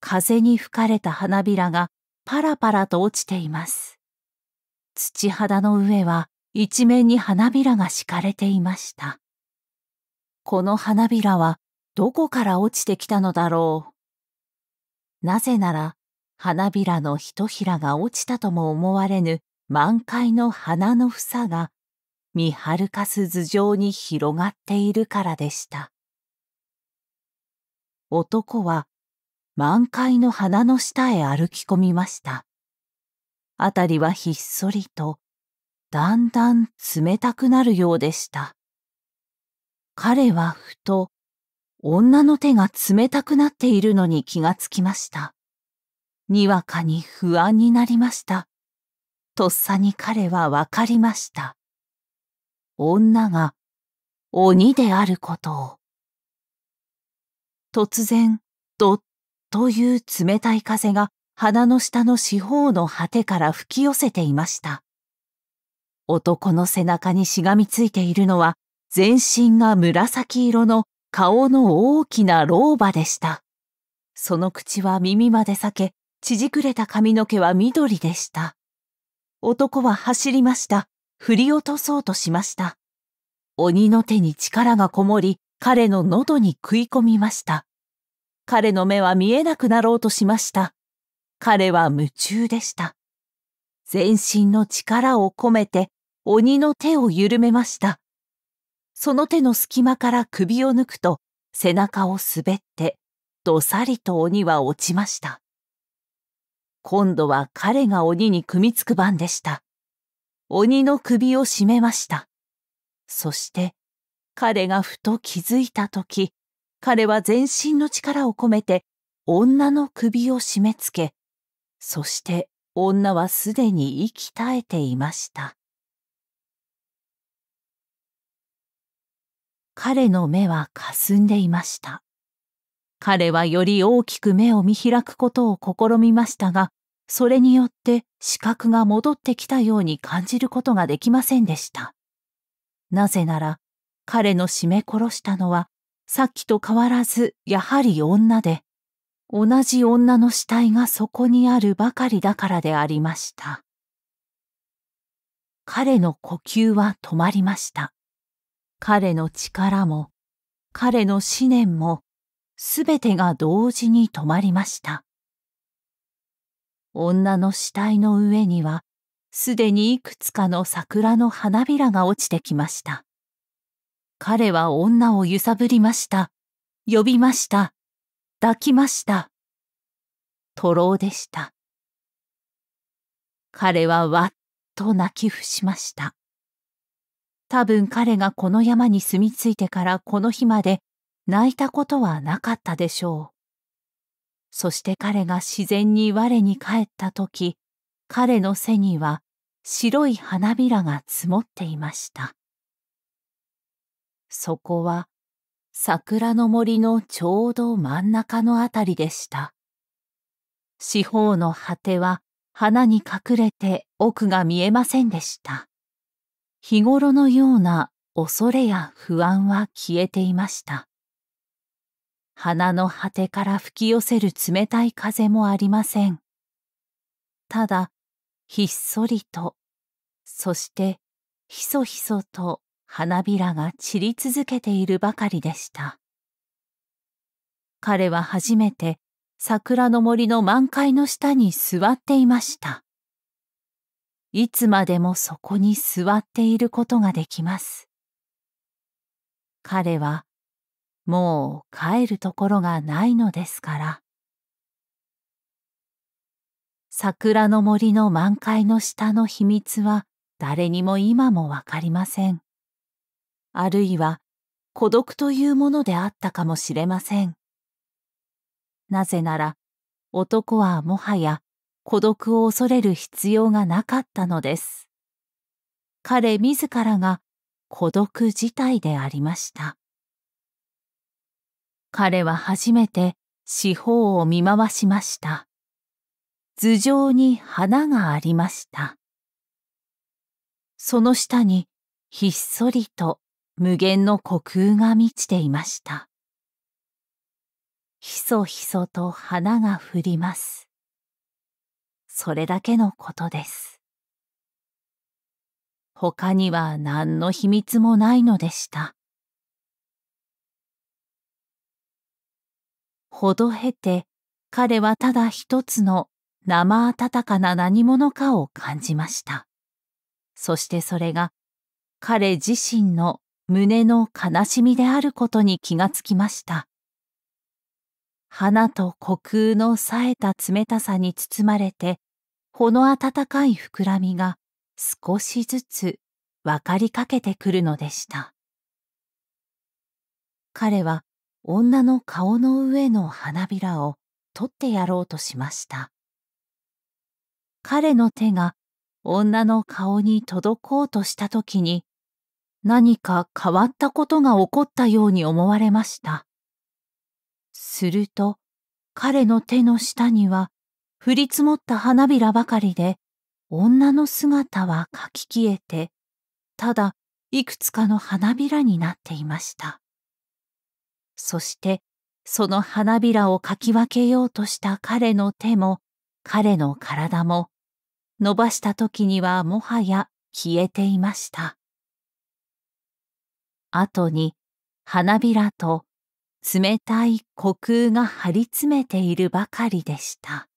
風に吹かれた花びらがパラパラと落ちています。土肌の上は一面に花びらが敷かれていました。この花びらはどこから落ちてきたのだろう。なぜなら、花びらのひひらが落ちたとも思われぬ満開の花の房が、見はかす頭上に広がっているからでした。男は、満開の花の下へ歩き込みました。辺りはひっそりと、だんだん冷たくなるようでした。彼はふと女の手が冷たくなっているのに気がつきました。にわかに不安になりました。とっさに彼はわかりました。女が鬼であることを。突然、どっという冷たい風が鼻の下の四方の果てから吹き寄せていました。男の背中にしがみついているのは全身が紫色の顔の大きな老婆でした。その口は耳まで裂け、縮くれた髪の毛は緑でした。男は走りました。振り落とそうとしました。鬼の手に力がこもり、彼の喉に食い込みました。彼の目は見えなくなろうとしました。彼は夢中でした。全身の力を込めて鬼の手を緩めました。その手の隙間から首を抜くと背中を滑ってどさりと鬼は落ちました。今度は彼が鬼に組みつく番でした。鬼の首を絞めました。そして彼がふと気づいた時、彼は全身の力を込めて女の首を締め付け、そして女はすでに息絶えていました。彼の目は霞んでいました。彼はより大きく目を見開くことを試みましたが、それによって視覚が戻ってきたように感じることができませんでした。なぜなら、彼の絞め殺したのは、さっきと変わらずやはり女で、同じ女の死体がそこにあるばかりだからでありました。彼の呼吸は止まりました。彼の力も、彼の思念も、すべてが同時に止まりました。女の死体の上には、すでにいくつかの桜の花びらが落ちてきました。彼は女を揺さぶりました。呼びました。抱きました。徒労でした。彼はわっと泣き伏しました。多分彼がこの山に住み着いてからこの日まで泣いたことはなかったでしょう。そして彼が自然に我に帰った時、彼の背には白い花びらが積もっていました。そこは桜の森のちょうど真ん中のあたりでした。四方の果ては花に隠れて奥が見えませんでした。日頃のような恐れや不安は消えていました。花の果てから吹き寄せる冷たい風もありません。ただ、ひっそりと、そして、ひそひそと花びらが散り続けているばかりでした。彼は初めて桜の森の満開の下に座っていました。いつまでもそこに座っていることができます。彼はもう帰るところがないのですから。桜の森の満開の下の秘密は誰にも今もわかりません。あるいは孤独というものであったかもしれません。なぜなら男はもはや孤独を恐れる必要がなかったのです。彼自らが孤独自体でありました。彼は初めて四方を見回しました。頭上に花がありました。その下にひっそりと無限の虚空が満ちていました。ひそひそと花が降ります。それだけのことです。他には何の秘密もないのでした。ほど経て彼はただ一つの生温かな何者かを感じました。そしてそれが彼自身の胸の悲しみであることに気がつきました。花と虚空の冴えた冷たさに包まれて、ほの温かい膨らみが少しずつわかりかけてくるのでした。彼は女の顔の上の花びらを取ってやろうとしました。彼の手が女の顔に届こうとした時に何か変わったことが起こったように思われました。すると、彼の手の下には降り積もった花びらばかりで、女の姿はかき消えて、ただいくつかの花びらになっていました。そして、その花びらをかき分けようとした彼の手も、彼の体も、伸ばした時にはもはや消えていました。後に、花びらと冷たい虚空が張り詰めているばかりでした